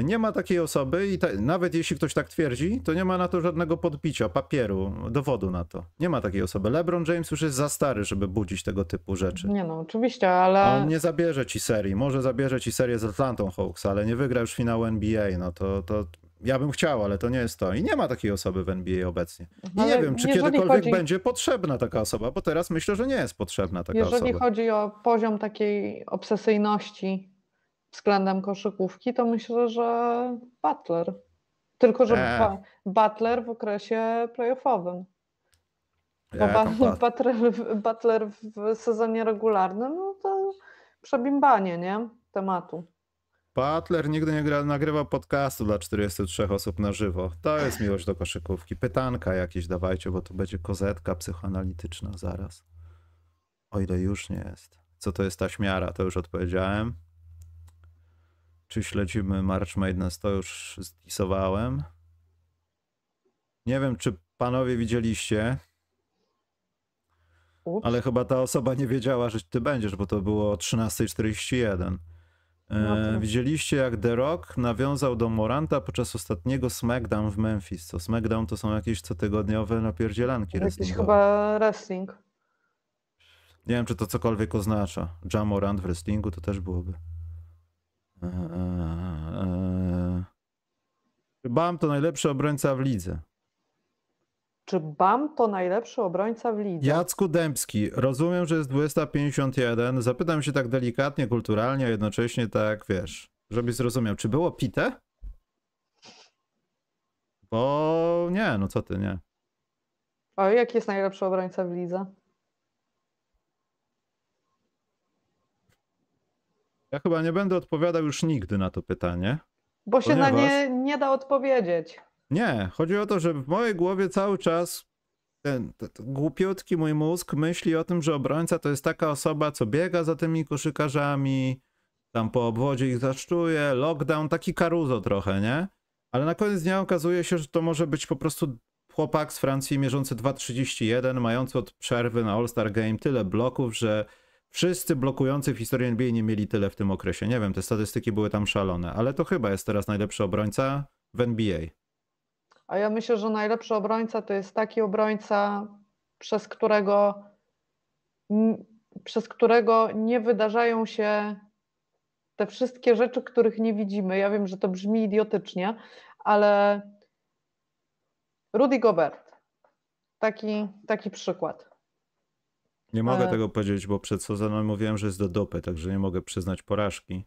nie ma takiej osoby i ta, nawet jeśli ktoś tak twierdzi, to nie ma na to żadnego podbicia, papieru, dowodu na to. Nie ma takiej osoby. LeBron James już jest za stary, żeby budzić tego typu rzeczy. Nie no, oczywiście, ale... on nie zabierze ci serii. Może zabierze ci serię z Atlantą Hawks, ale nie wygra już finału NBA. No to, to ja bym chciał, ale to nie jest to. I nie ma takiej osoby w NBA obecnie. I ale nie wiem, czy kiedykolwiek chodzi... będzie potrzebna taka osoba, bo teraz myślę, że nie jest potrzebna taka jeżeli osoba. Jeżeli chodzi o poziom takiej obsesyjności względem koszykówki, to myślę, że Butler. Tylko, że e. Butler w okresie playoffowym. E, bo tak. Butler, Butler w sezonie regularnym no to przebimbanie nie? tematu. Butler nigdy nie gra, nagrywa podcastu dla 43 osób na żywo. To jest miłość do koszykówki. Pytanka jakieś dawajcie, bo to będzie kozetka psychoanalityczna zaraz. O ile już nie jest. Co to jest ta śmiara? To już odpowiedziałem. Czy śledzimy March Madness? To już zdisowałem. Nie wiem, czy panowie widzieliście, Ups. ale chyba ta osoba nie wiedziała, że ty będziesz, bo to było o 13.41. No e, tak. widzieliście, jak The Rock nawiązał do Moranta podczas ostatniego SmackDown w Memphis. Co SmackDown to są jakieś cotygodniowe napierdzielanki Jakiś wrestlingowe. chyba wrestling. Nie wiem, czy to cokolwiek oznacza. Jamorant w wrestlingu to też byłoby. Czy Bam to najlepszy obrońca w lidze? Czy Bam to najlepszy obrońca w lidze? Jacku Dębski, rozumiem, że jest 251. Zapytam się tak delikatnie, kulturalnie, a jednocześnie tak, wiesz, żebyś zrozumiał. Czy było pite? Bo nie, no co ty, nie. A jaki jest najlepszy obrońca w lidze? Ja chyba nie będę odpowiadał już nigdy na to pytanie. Bo się ponieważ... na nie nie da odpowiedzieć. Nie, chodzi o to, że w mojej głowie cały czas ten, ten, ten, głupiutki mój mózg myśli o tym, że obrońca to jest taka osoba, co biega za tymi koszykarzami, tam po obwodzie ich zaszczuje, lockdown, taki karuzo trochę, nie? Ale na koniec dnia okazuje się, że to może być po prostu chłopak z Francji mierzący 2,31, mający od przerwy na All-Star Game tyle bloków, że Wszyscy blokujący w historii NBA nie mieli tyle w tym okresie. Nie wiem, te statystyki były tam szalone, ale to chyba jest teraz najlepszy obrońca w NBA. A ja myślę, że najlepszy obrońca to jest taki obrońca, przez którego, przez którego nie wydarzają się te wszystkie rzeczy, których nie widzimy. Ja wiem, że to brzmi idiotycznie, ale Rudy Gobert, taki, taki przykład. Nie mogę e, tego powiedzieć, bo przed sezonem mówiłem, że jest do dopy, także nie mogę przyznać porażki.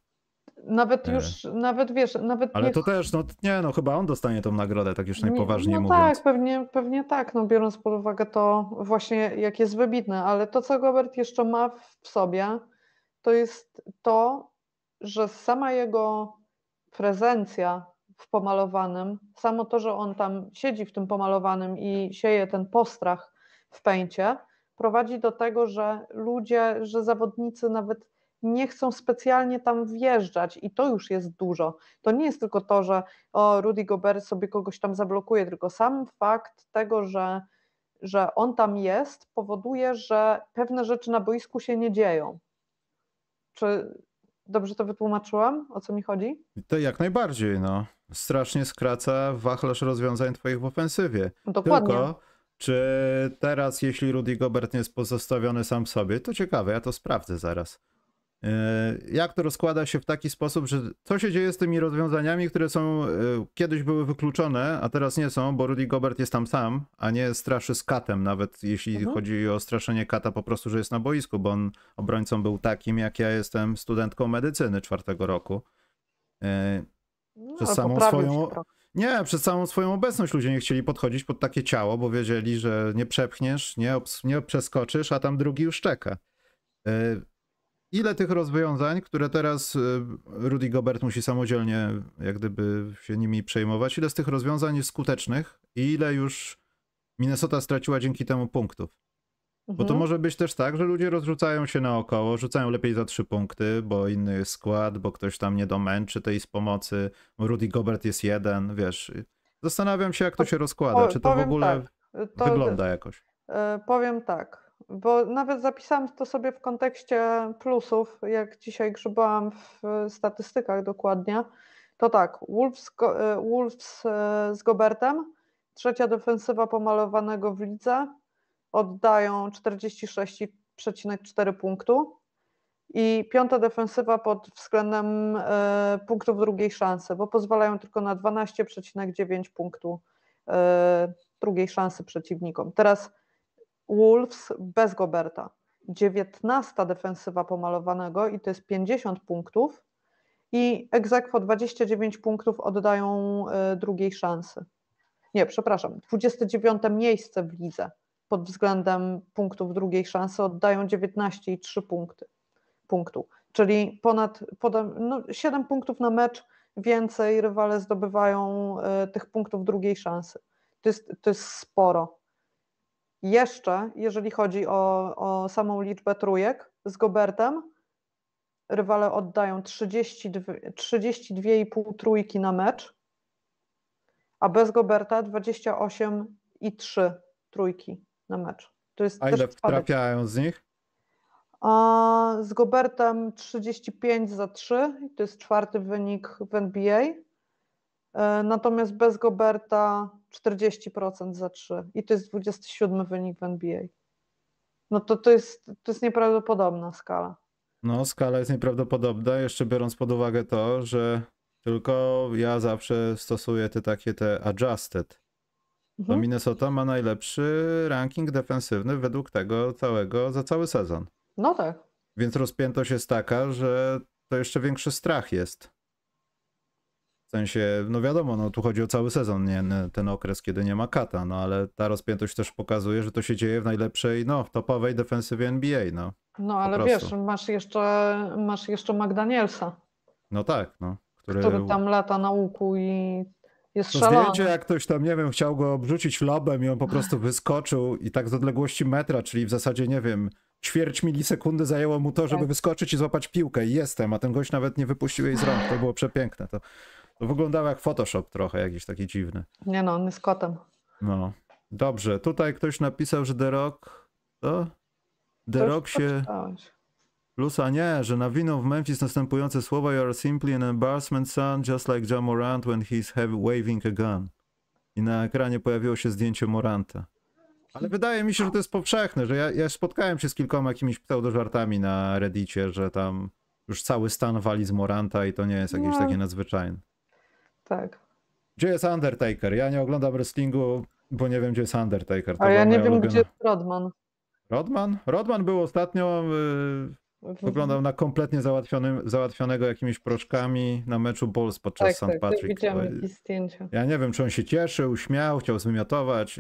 Nawet e, już, nawet wiesz, nawet Ale to też, no nie no, chyba on dostanie tą nagrodę, tak już najpoważniej no mówiąc. tak, pewnie, pewnie tak, no biorąc pod uwagę to właśnie jak jest wybitne, ale to co Robert jeszcze ma w sobie, to jest to, że sama jego prezencja w pomalowanym, samo to, że on tam siedzi w tym pomalowanym i sieje ten postrach w pęcie, prowadzi do tego, że ludzie, że zawodnicy nawet nie chcą specjalnie tam wjeżdżać i to już jest dużo. To nie jest tylko to, że o, Rudy Gobert sobie kogoś tam zablokuje, tylko sam fakt tego, że, że on tam jest, powoduje, że pewne rzeczy na boisku się nie dzieją. Czy dobrze to wytłumaczyłam, o co mi chodzi? To jak najbardziej, no. Strasznie skraca wachlarz rozwiązań twoich w ofensywie. Dokładnie. Tylko czy teraz, jeśli Rudy Gobert nie jest pozostawiony sam sobie, to ciekawe, ja to sprawdzę zaraz. E, jak to rozkłada się w taki sposób, że co się dzieje z tymi rozwiązaniami, które są e, kiedyś były wykluczone, a teraz nie są, bo Rudy Gobert jest tam sam, a nie straszy z katem, nawet jeśli mhm. chodzi o straszenie kata po prostu, że jest na boisku, bo on obrońcą był takim, jak ja jestem studentką medycyny czwartego roku. Przez no, samą swoją. Trochę nie, przez całą swoją obecność ludzie nie chcieli podchodzić pod takie ciało, bo wiedzieli, że nie przepchniesz, nie, nie przeskoczysz, a tam drugi już czeka. E, ile tych rozwiązań, które teraz e, Rudy Gobert musi samodzielnie jak gdyby się nimi przejmować, ile z tych rozwiązań jest skutecznych i ile już Minnesota straciła dzięki temu punktów? Bo to mhm. może być też tak, że ludzie rozrzucają się naokoło, rzucają lepiej za trzy punkty, bo inny jest skład, bo ktoś tam nie domęczy tej z pomocy. Rudy Gobert jest jeden, wiesz. Zastanawiam się, jak to się rozkłada. Czy to w ogóle tak. to, wygląda jakoś? E, powiem tak, bo nawet zapisałam to sobie w kontekście plusów, jak dzisiaj grzebałam w statystykach dokładnie. To tak, Wolves, e, Wolves e, z Gobertem, trzecia defensywa pomalowanego w lidze, oddają 46,4 punktu i piąta defensywa pod względem e, punktów drugiej szansy, bo pozwalają tylko na 12,9 punktu e, drugiej szansy przeciwnikom. Teraz Wolves bez Goberta. 19 defensywa pomalowanego i to jest 50 punktów i egzekwo 29 punktów oddają e, drugiej szansy. Nie, przepraszam, 29 miejsce w lidze pod względem punktów drugiej szansy oddają 19,3 punkty, punktu, czyli ponad, ponad no, 7 punktów na mecz więcej rywale zdobywają e, tych punktów drugiej szansy. To jest, to jest sporo. Jeszcze, jeżeli chodzi o, o samą liczbę trójek z Gobertem, rywale oddają 32,5 trójki na mecz, a bez Goberta 28,3 trójki na mecz. To jest A ile trafiają z nich? z Gobertem 35 za 3, to jest czwarty wynik w NBA. E, natomiast bez Goberta 40% za 3 i to jest 27 wynik w NBA. No to, to, jest, to jest nieprawdopodobna skala. No, skala jest nieprawdopodobna, jeszcze biorąc pod uwagę to, że tylko ja zawsze stosuję te takie te adjusted to no, mhm. Minnesota ma najlepszy ranking defensywny według tego całego za cały sezon. No tak. Więc rozpiętość jest taka, że to jeszcze większy strach jest. W sensie, no wiadomo, no tu chodzi o cały sezon, nie ten okres, kiedy nie ma kata, no ale ta rozpiętość też pokazuje, że to się dzieje w najlepszej, no topowej defensywie NBA, no. No ale wiesz, masz jeszcze, masz jeszcze Magdanielsa. No tak, no. Który... który tam lata na łuku i jest szalone. Zdjęcie, jak ktoś tam, nie wiem, chciał go obrzucić lobem i on po prostu wyskoczył i tak z odległości metra, czyli w zasadzie, nie wiem, ćwierć milisekundy zajęło mu to, żeby tak. wyskoczyć i złapać piłkę i jestem, a ten gość nawet nie wypuścił jej z rąk. To było przepiękne. To, to wyglądało jak Photoshop trochę, jakiś taki dziwny. Nie no, on jest kotem. No. Dobrze, tutaj ktoś napisał, że The Rock... To? The Rock się... Lusa nie, że nawiną w Memphis następujące słowa You are simply an embarrassment son, just like John Morant when he's heavy waving a gun. I na ekranie pojawiło się zdjęcie Moranta. Ale wydaje mi się, że to jest powszechne, że ja, ja spotkałem się z kilkoma jakimiś pseudożartami na reddicie, że tam już cały stan wali z Moranta i to nie jest jakieś no. takie nadzwyczajne. Tak. Gdzie jest Undertaker? Ja nie oglądam wrestlingu, bo nie wiem, gdzie jest Undertaker. To A ja nie wiem, ulubiona... gdzie jest Rodman. Rodman? Rodman był ostatnio... Yy Wyglądał na kompletnie załatwionym, załatwionego jakimiś proszkami na meczu Bulls podczas tak, St. Tak, Patrick. Tak, jakieś zdjęcia. Ja nie wiem, czy on się cieszył, śmiał, chciał zmiatować,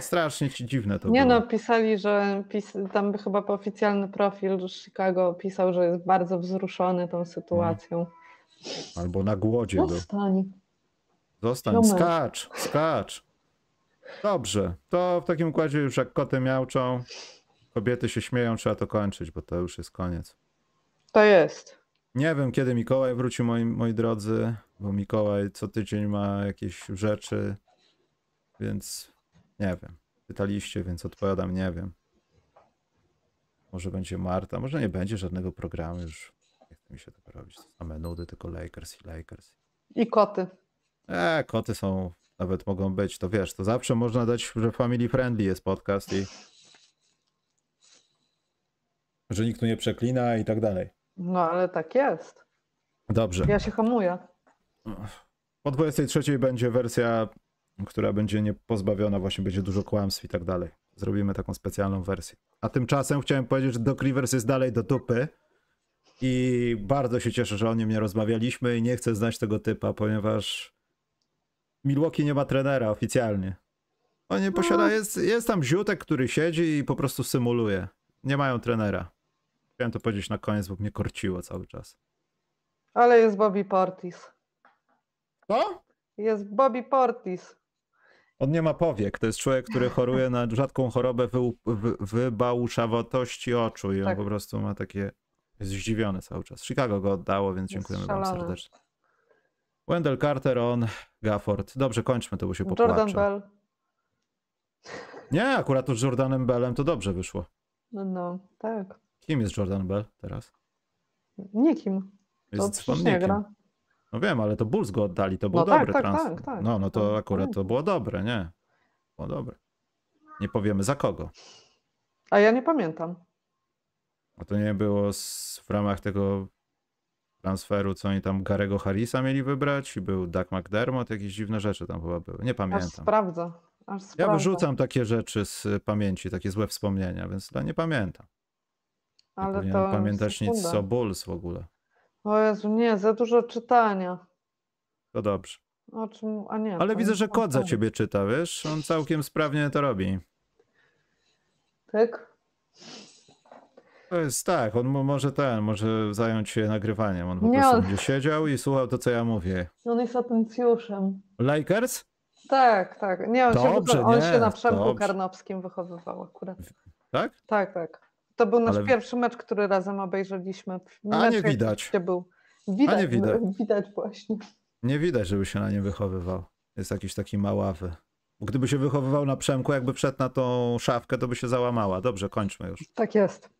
Strasznie ci dziwne to nie było. Nie no, pisali, że pis tam by chyba po oficjalny profil Chicago pisał, że jest bardzo wzruszony tą sytuacją. Mm. Albo na głodzie. Zostań. Był. Zostań, Ziomek. skacz, skacz. Dobrze, to w takim układzie już jak koty miałczą, Kobiety się śmieją, trzeba to kończyć, bo to już jest koniec. To jest. Nie wiem, kiedy Mikołaj wróci, moi, moi drodzy, bo Mikołaj co tydzień ma jakieś rzeczy, więc nie wiem. Pytaliście, więc odpowiadam, nie wiem. Może będzie Marta, może nie będzie żadnego programu już. Nie chce mi się tego robić. To same nudy, tylko Lakers i Lakers. I koty. E, koty są, nawet mogą być, to wiesz, to zawsze można dać, że family friendly jest podcast i że nikt tu nie przeklina i tak dalej. No ale tak jest. Dobrze. Ja się hamuję. Po 23 będzie wersja, która będzie niepozbawiona, właśnie będzie dużo kłamstw i tak dalej. Zrobimy taką specjalną wersję. A tymczasem chciałem powiedzieć, że Doc Rivers jest dalej do dupy i bardzo się cieszę, że o nim nie rozmawialiśmy i nie chcę znać tego typa, ponieważ Milwaukee nie ma trenera oficjalnie. On nie posiada, no. jest, jest tam ziutek, który siedzi i po prostu symuluje. Nie mają trenera. Chciałem to powiedzieć na koniec, bo mnie korciło cały czas. Ale jest Bobby Portis. Co? Jest Bobby Portis. On nie ma powiek. To jest człowiek, który choruje na rzadką chorobę wy, wy, oczu i on tak. po prostu ma takie... Jest zdziwiony cały czas. Chicago go oddało, więc dziękujemy bardzo wam serdecznie. Wendell Carter, on, Gafford. Dobrze, kończmy to, bo się popłaczę. Jordan Bell. Nie, akurat z Jordanem Bellem to dobrze wyszło. No, no tak. Kim jest Jordan Bell teraz? Nikim. Jest to przecież nie gra. No wiem, ale to Bulls go oddali, to był no tak, dobry tak, tak, transfer. Tak, tak, no, no to tak, akurat to było dobre, nie? Było dobre. Nie powiemy za kogo. A ja nie pamiętam. A to nie było z, w ramach tego transferu, co oni tam Garego Harrisa mieli wybrać i był Doug McDermott, jakieś dziwne rzeczy tam chyba były. Nie pamiętam. Aż sprawdzę. Aż sprawdzę. Ja wyrzucam takie rzeczy z pamięci, takie złe wspomnienia, więc nie pamiętam. Nie Ale to pamiętać nic o Bulls w ogóle. O Jezu, nie, za dużo czytania. To dobrze. O czym, a nie. Ale widzę, że kod za ciebie czyta, wiesz? On całkiem sprawnie to robi. Tak? To jest tak, on może ten, może zająć się nagrywaniem. On po Nie, prostu on- będzie siedział i słuchał to, co ja mówię. On jest atencjuszem. Lakers? Tak, tak. Nie, on, Dobrze, się, on nie, się na Przemku dobrze. Karnowskim wychowywał akurat. Tak? Tak, tak. To był nasz ale... pierwszy mecz, który razem obejrzeliśmy. Mecz, A nie widać. Był. Widać, A nie widać. widać właśnie. Nie widać, żeby się na nie wychowywał. Jest jakiś taki maławy. gdyby się wychowywał na przemku, jakby wszedł na tą szafkę, to by się załamała. Dobrze, kończmy już. Tak jest.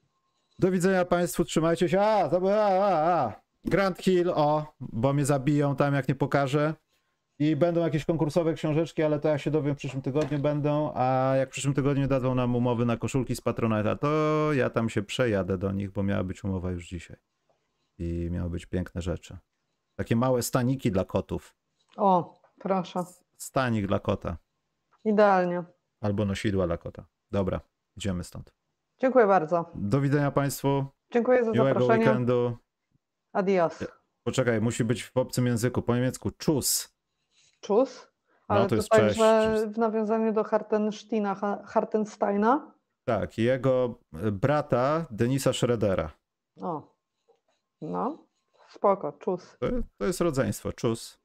Do widzenia Państwu, trzymajcie się. A, to, a, a, a. Grand Hill, o, bo mnie zabiją tam, jak nie pokażę. I będą jakieś konkursowe książeczki, ale to ja się dowiem w przyszłym tygodniu będą, a jak w przyszłym tygodniu dadzą nam umowy na koszulki z Patronite'a, to ja tam się przejadę do nich, bo miała być umowa już dzisiaj. I miały być piękne rzeczy. Takie małe staniki dla kotów. O, proszę. Stanik dla kota. Idealnie. Albo nosidła dla kota. Dobra, idziemy stąd. Dziękuję bardzo. Do widzenia Państwu. Dziękuję za Miłego zaproszenie. weekendu. Adios. Poczekaj, musi być w obcym języku, po niemiecku. Czus. Czus, no, ale no, to, jest także cześć. w nawiązaniu do Hartensteina, Hartensteina. Tak, jego e, brata Denisa Schroedera. O, no, spoko, Czus. To, to jest rodzeństwo, Czus.